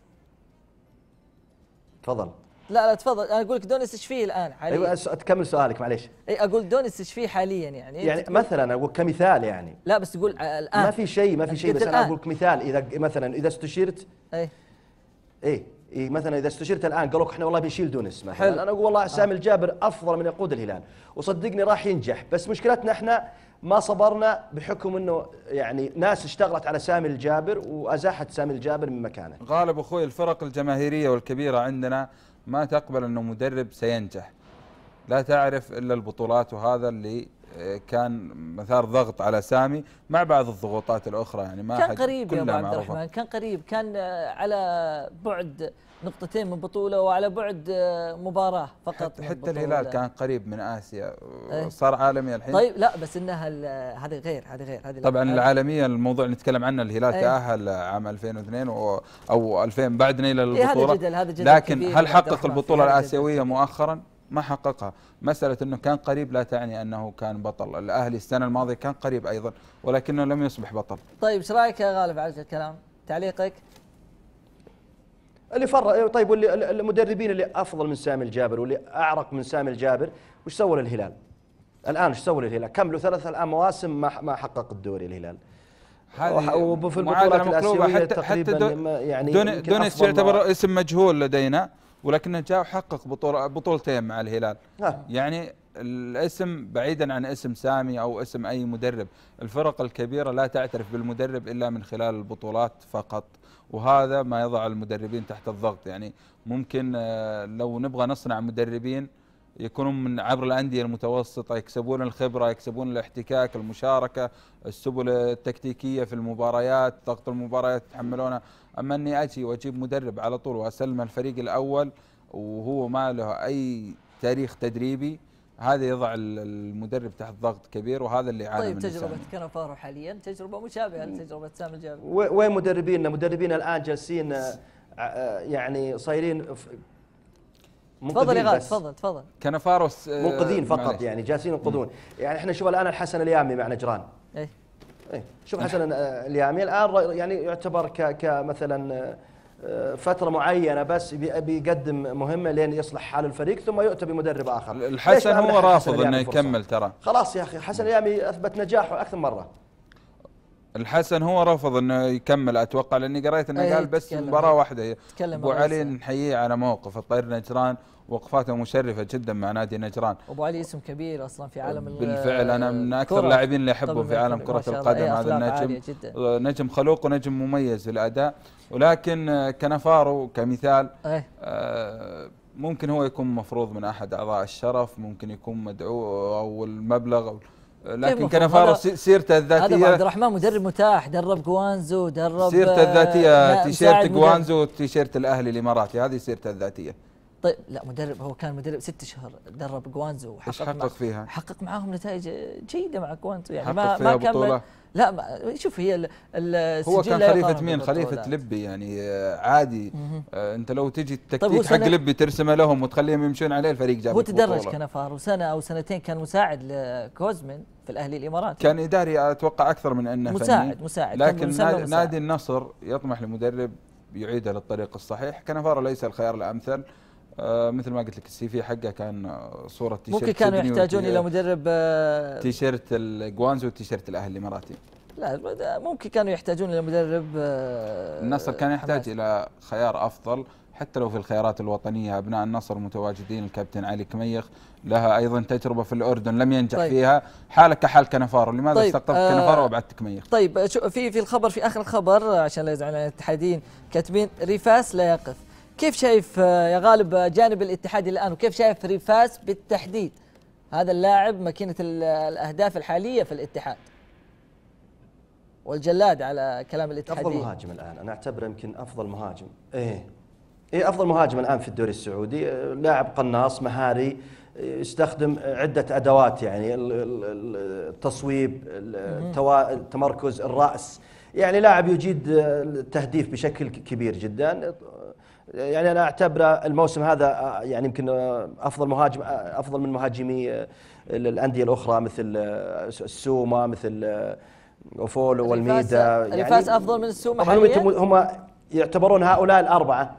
تفضل لا لا تفضل انا اقول لك ايش فيه الان حاليا ايوه تكمل سؤالك معليش اي اقول ايش فيه حاليا يعني يعني مثلا اقول كمثال يعني لا بس تقول الان ما في شيء ما في شيء بس الآن. انا اقول لك مثال اذا مثلا اذا استشرت اي اي إيه مثلا اذا استشرت الان قالوا لك احنا والله بنشيل دونس مثلا حلو. انا اقول والله آه. سامي الجابر افضل من يقود الهلال وصدقني راح ينجح بس مشكلتنا احنا ما صبرنا بحكم انه يعني ناس اشتغلت على سامي الجابر وازاحت سامي الجابر من مكانه غالب اخوي الفرق الجماهيريه والكبيره عندنا ما تقبل انه مدرب سينجح لا تعرف الا البطولات وهذا اللي آه، كان مثار ضغط على سامي مع بعض الضغوطات الاخرى يعني ما كان قريب يا عبد الرحمن كان قريب كان آه، على بعد نقطتين من بطوله وعلى بعد آه، مباراه فقط حتى الهلال كان قريب من اسيا ايه؟ صار عالمي الحين طيب لا بس انها آه، هذه غير هذه غير هذه طبعا العالميه الموضوع اللي نتكلم عنه الهلال ايه؟ تاهل عام 2002 و او 2000 بعد نيل إيه، البطوله هذا جدل هذا جدل لكن هل حقق البطوله الاسيويه مؤخرا؟ ما حققها مسألة أنه كان قريب لا تعني أنه كان بطل الأهلي السنة الماضية كان قريب أيضا ولكنه لم يصبح بطل طيب ايش رأيك يا غالب على الكلام تعليقك اللي فر طيب واللي المدربين اللي افضل من سامي الجابر واللي اعرق من سامي الجابر وش سووا للهلال؟ الان وش سووا للهلال؟ كملوا ثلاث الان مواسم ما ما حقق الدوري الهلال. وفي البطولات الاسيويه حتى تقريبا حتى يعني دونيس يعتبر اسم مجهول لدينا ولكنه جاء وحقق بطوله بطولتين مع الهلال. ها. يعني الاسم بعيدا عن اسم سامي او اسم اي مدرب، الفرق الكبيره لا تعترف بالمدرب الا من خلال البطولات فقط. وهذا ما يضع المدربين تحت الضغط يعني ممكن آه، لو نبغى نصنع مدربين يكونون من عبر الانديه المتوسطه يكسبون الخبره يكسبون الاحتكاك المشاركه السبل التكتيكيه في المباريات ضغط المباريات يتحملونها اما اني اجي واجيب مدرب على طول واسلم الفريق الاول وهو ما له اي تاريخ تدريبي هذا يضع المدرب تحت ضغط كبير وهذا اللي عانى طيب تجربه كنفارو حاليا تجربه مشابهه لتجربه سامي الجابر وين مدربينا؟ مدربينا الان جالسين آه، آه، يعني صايرين تفضل يا غاز تفضل تفضل كنفارو آه، منقذين فقط معلش. يعني جالسين ينقذون يعني احنا شوف الان الحسن اليامي مع نجران ايه, ايه شوف إيه. حسن اليامي الان يعني يعتبر كمثلا فترة معينة بس بيقدم مهمة لين يصلح حال الفريق ثم يؤتى بمدرب آخر الحسن هو رافض أنه يكمل ترى خلاص يا أخي حسن اليامي أثبت نجاحه أكثر مرة الحسن هو رفض انه يكمل اتوقع لاني قريت انه إيه، قال بس مباراه واحده ابو علي نحييه على موقف الطير نجران وقفاته مشرفه جدا مع نادي نجران ابو علي اسم كبير اصلا في عالم بالفعل انا من اكثر اللاعبين اللي احبهم في عالم كره القدم إيه، هذا النجم نجم خلوق ونجم مميز في الاداء ولكن كنفارو كمثال أيه آه، ممكن هو يكون مفروض من احد اعضاء الشرف ممكن يكون مدعو او المبلغ أو لكن كنفارة سيرته الذاتيه هذا عبد الرحمن مدرب متاح درب جوانزو درب سيرته آه، الذاتيه تيشيرت جوانزو تيشيرت الاهلي الاماراتي هذه سيرته الذاتيه طيب لا مدرب هو كان مدرب ست شهور درب جوانزو وحقق حقق فيها؟ حقق معاهم نتائج جيده مع جوانزو يعني ما ما كان لا شوف هي السجل هو كان خليفه مين خليفه لبي يعني آه، عادي آه انت لو تجي طيب، التكتيك حق لبي ترسمه لهم وتخليهم يمشون عليه الفريق جاب هو تدرج كنفار وسنه او سنتين كان مساعد لكوزمن في الاهلي الاماراتي كان اداري اتوقع اكثر من انه مساعد فني مساعد لكن مساعد نادي النصر يطمح لمدرب يعيده للطريق الصحيح كنفار ليس الخيار الامثل آه، مثل ما قلت لك السي في حقه كان آه، صوره تيشيرت ممكن كانوا يحتاجون الى مدرب آه، تيشيرت الجوانز والتيشيرت الاهلي الاماراتي لا ممكن كانوا يحتاجون الى مدرب النصر كان يحتاج الى خيار افضل حتى لو في الخيارات الوطنيه ابناء النصر متواجدين الكابتن علي كميخ لها ايضا تجربه في الاردن لم ينجح طيب. فيها حالك كحال كنفارو لماذا طيب. استقطبت آه كنفارو وابعدت كميخ طيب في في الخبر في اخر الخبر عشان لا يزعلون الاتحادين كاتبين ريفاس لا يقف كيف شايف آه، يا غالب آه، جانب الاتحاد الان وكيف شايف ريفاس بالتحديد هذا اللاعب ماكينه الاهداف الحاليه في الاتحاد والجلاد على كلام الاتحاد افضل مهاجم الان انا اعتبره يمكن افضل مهاجم ايه ايه افضل مهاجم الان في الدوري السعودي آه، لاعب قناص مهاري يستخدم عده ادوات يعني التصويب التمركز الراس يعني لاعب يجيد التهديف بشكل كبير جدا يعني انا اعتبره الموسم هذا آه، يعني يمكن آه، افضل مهاجم آه، افضل من مهاجمي الانديه الاخرى مثل السوما مثل اوفولو والميدا يعني الفاز افضل من السوما حاليا هم يعتبرون هؤلاء الاربعه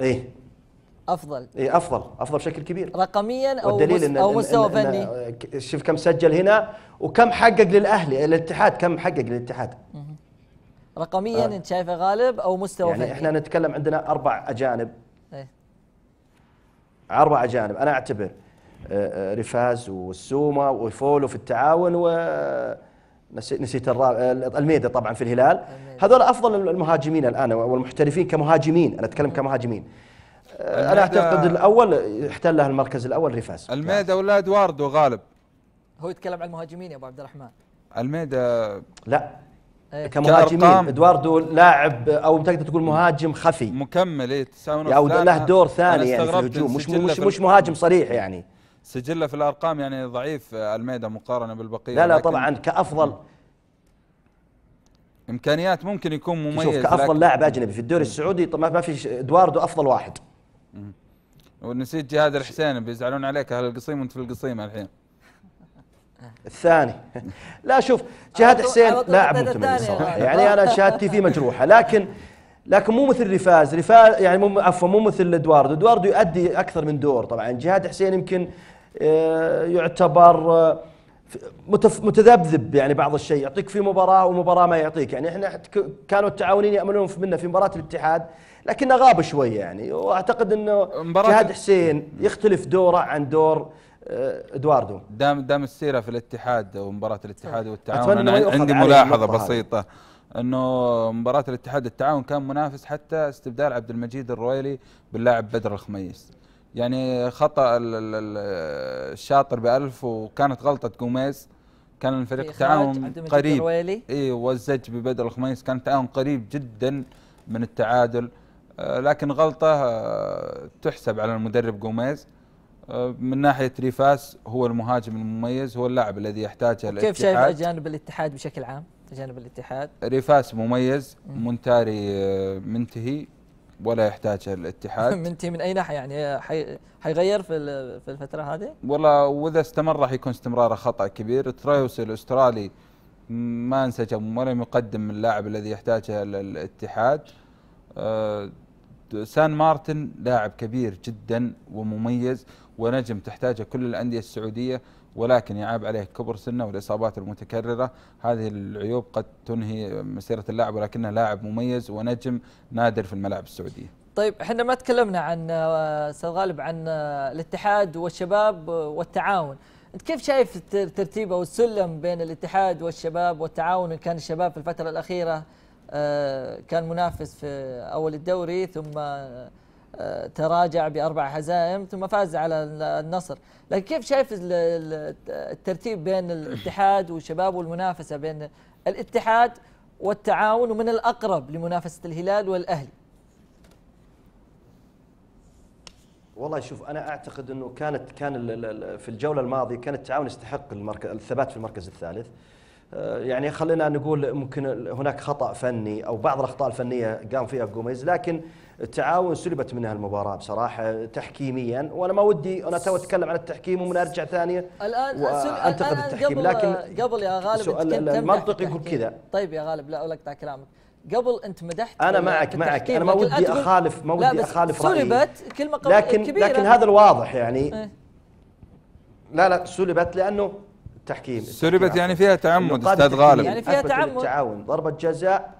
ايه افضل اي افضل افضل بشكل كبير رقميا او والدليل إن او مستوى فني شوف كم سجل هنا وكم حقق للاهلي الاتحاد كم حقق للاتحاد رقميا آه. انت شايفه غالب او مستوى يعني فني؟ احنا نتكلم عندنا اربع اجانب ايه اربع اجانب انا اعتبر آه، آه، رفاز والسومه وفولو في التعاون و آه، نسيت الميدا طبعا في الهلال هذول افضل المهاجمين الان والمحترفين كمهاجمين انا اتكلم كمهاجمين انا اعتقد الاول احتله المركز الاول رفاس الميدا ولا ادواردو غالب هو يتكلم عن المهاجمين يا ابو عبد الرحمن الميدا لا إيه. كمهاجمين ادواردو لاعب او تقدر تقول مهاجم خفي مكمل اي او له دور ثاني يعني في الهجوم مش مش, مش مهاجم صريح يعني سجله في الارقام يعني ضعيف آه، الميدا مقارنه بالبقيه لا لا طبعا كافضل امكانيات ممكن يكون مميز شوف كافضل لاعب اجنبي في الدوري السعودي طبعا ما في ادواردو افضل واحد ونسيت جهاد الحسين بيزعلون عليك اهل القصيم وانت في القصيم الحين الثاني لا شوف جهاد حسين لاعب متميز صراحه يعني انا شهادتي فيه مجروحه لكن لكن مو مثل رفاز رفاز يعني مو عفوا مو مثل ادواردو ادواردو يؤدي اكثر من دور طبعا جهاد حسين يمكن آه، يعتبر آه، متذبذب يعني بعض الشيء يعطيك في مباراه ومباراه ما يعطيك يعني احنا كانوا التعاونين ياملون منا في مباراه الاتحاد لكنه غاب شوي يعني واعتقد انه جهاد حسين يختلف دوره عن دور آه، ادواردو دام دام السيره في الاتحاد ومباراه الاتحاد والتعاون انا عندي ملاحظه بسيطه انه مباراه الاتحاد التعاون كان منافس حتى استبدال عبد المجيد الرويلي باللاعب بدر الخميس يعني خطا الشاطر بألف وكانت غلطه جوميز كان الفريق التعاون قريب اي والزج ببدر الخميس كان التعاون قريب جدا من التعادل آه، لكن غلطه آه، تحسب على المدرب جوميز آه، من ناحيه ريفاس هو المهاجم المميز هو اللاعب الذي يحتاجه الاتحاد كيف شايف اجانب الاتحاد بشكل عام؟ اجانب الاتحاد ريفاس مميز مونتاري آه، منتهي ولا يحتاجه الاتحاد منتهي من اي ناحيه يعني حي... حيغير في في الفتره هذه؟ والله واذا استمر راح يكون استمراره خطا كبير ترايوس الاسترالي ما انسجم ولم يقدم اللاعب الذي يحتاجه الاتحاد أه سان مارتن لاعب كبير جدا ومميز ونجم تحتاجه كل الأندية السعودية ولكن يعاب عليه كبر سنه والإصابات المتكررة هذه العيوب قد تنهي مسيرة اللاعب ولكنه لاعب مميز ونجم نادر في الملاعب السعودية طيب احنا ما تكلمنا عن استاذ غالب عن الاتحاد والشباب والتعاون انت كيف شايف الترتيب او السلم بين الاتحاد والشباب والتعاون ان كان الشباب في الفتره الاخيره آه، كان منافس في اول الدوري ثم تراجع باربع هزائم ثم فاز على النصر، لكن كيف شايف الترتيب بين الاتحاد والشباب والمنافسه بين الاتحاد والتعاون ومن الاقرب لمنافسه الهلال والاهلي؟ والله شوف انا اعتقد انه كانت كان في الجوله الماضيه كان التعاون يستحق المركز الثبات في المركز الثالث. آه، يعني خلينا نقول ممكن هناك خطا فني او بعض الاخطاء الفنيه قام فيها جوميز لكن التعاون سلبت منها المباراه بصراحه تحكيميا وانا ما ودي انا تو اتكلم عن التحكيم ومن ارجع ثانيه الان انتقد التحكيم قبل لكن قبل يا غالب المنطق يقول كذا طيب يا غالب لا اقطع كلامك قبل انت مدحت انا آه، معك معك انا ما ودي اخالف ما ودي اخالف رايي سلبت كلمه لكن كبيرة لكن هذا الواضح يعني إيه. لا لا سلبت لانه التحكيم سلبت يعني فيها تعمد استاذ غالب يعني فيها تعمد التعاون ضربه جزاء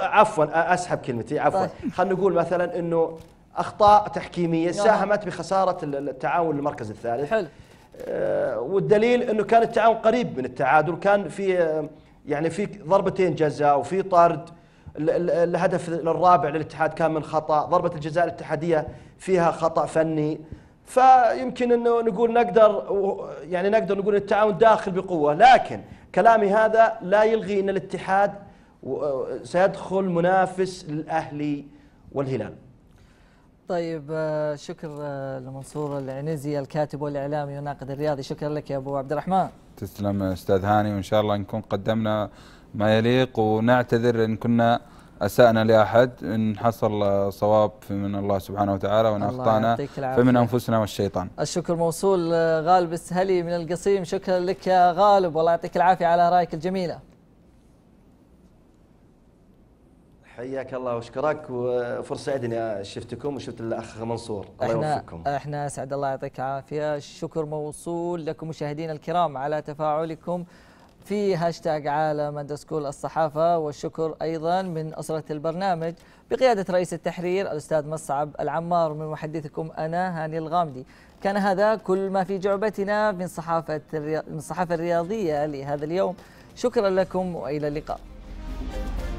عفوا اسحب كلمتي عفوا طيب. خلينا نقول مثلا انه اخطاء تحكيميه ساهمت بخساره التعاون المركز الثالث حلو آه والدليل انه كان التعاون قريب من التعادل كان في آه، يعني في ضربتين جزاء وفي طرد الهدف الرابع للاتحاد كان من خطا ضربه الجزاء الاتحاديه فيها خطا فني فيمكن انه نقول نقدر يعني نقدر نقول التعاون داخل بقوه لكن كلامي هذا لا يلغي ان الاتحاد سيدخل منافس للأهلي والهلال طيب آه، شكر آه، لمنصور العنزي الكاتب والاعلامي والناقد الرياضي شكرا لك يا ابو عبد الرحمن تسلم استاذ هاني وان شاء الله نكون قدمنا ما يليق ونعتذر ان كنا اسانا لاحد ان حصل صواب فمن الله سبحانه وتعالى وان اخطانا فمن انفسنا والشيطان. الشكر موصول آه، غالب السهلي من القصيم شكرا لك يا غالب والله يعطيك العافيه على رايك الجميله. حياك الله واشكرك وفرصه اني شفتكم وشفت الاخ منصور الله يوفقكم احنا اسعد الله يعطيك العافيه الشكر موصول لكم مشاهدينا الكرام على تفاعلكم في هاشتاج عالم اندرسكول الصحافة والشكر أيضا من أسرة البرنامج بقيادة رئيس التحرير الأستاذ مصعب العمار من محدثكم أنا هاني الغامدي كان هذا كل ما في جعبتنا من صحافة من الصحافة الرياضية لهذا اليوم شكرا لكم وإلى اللقاء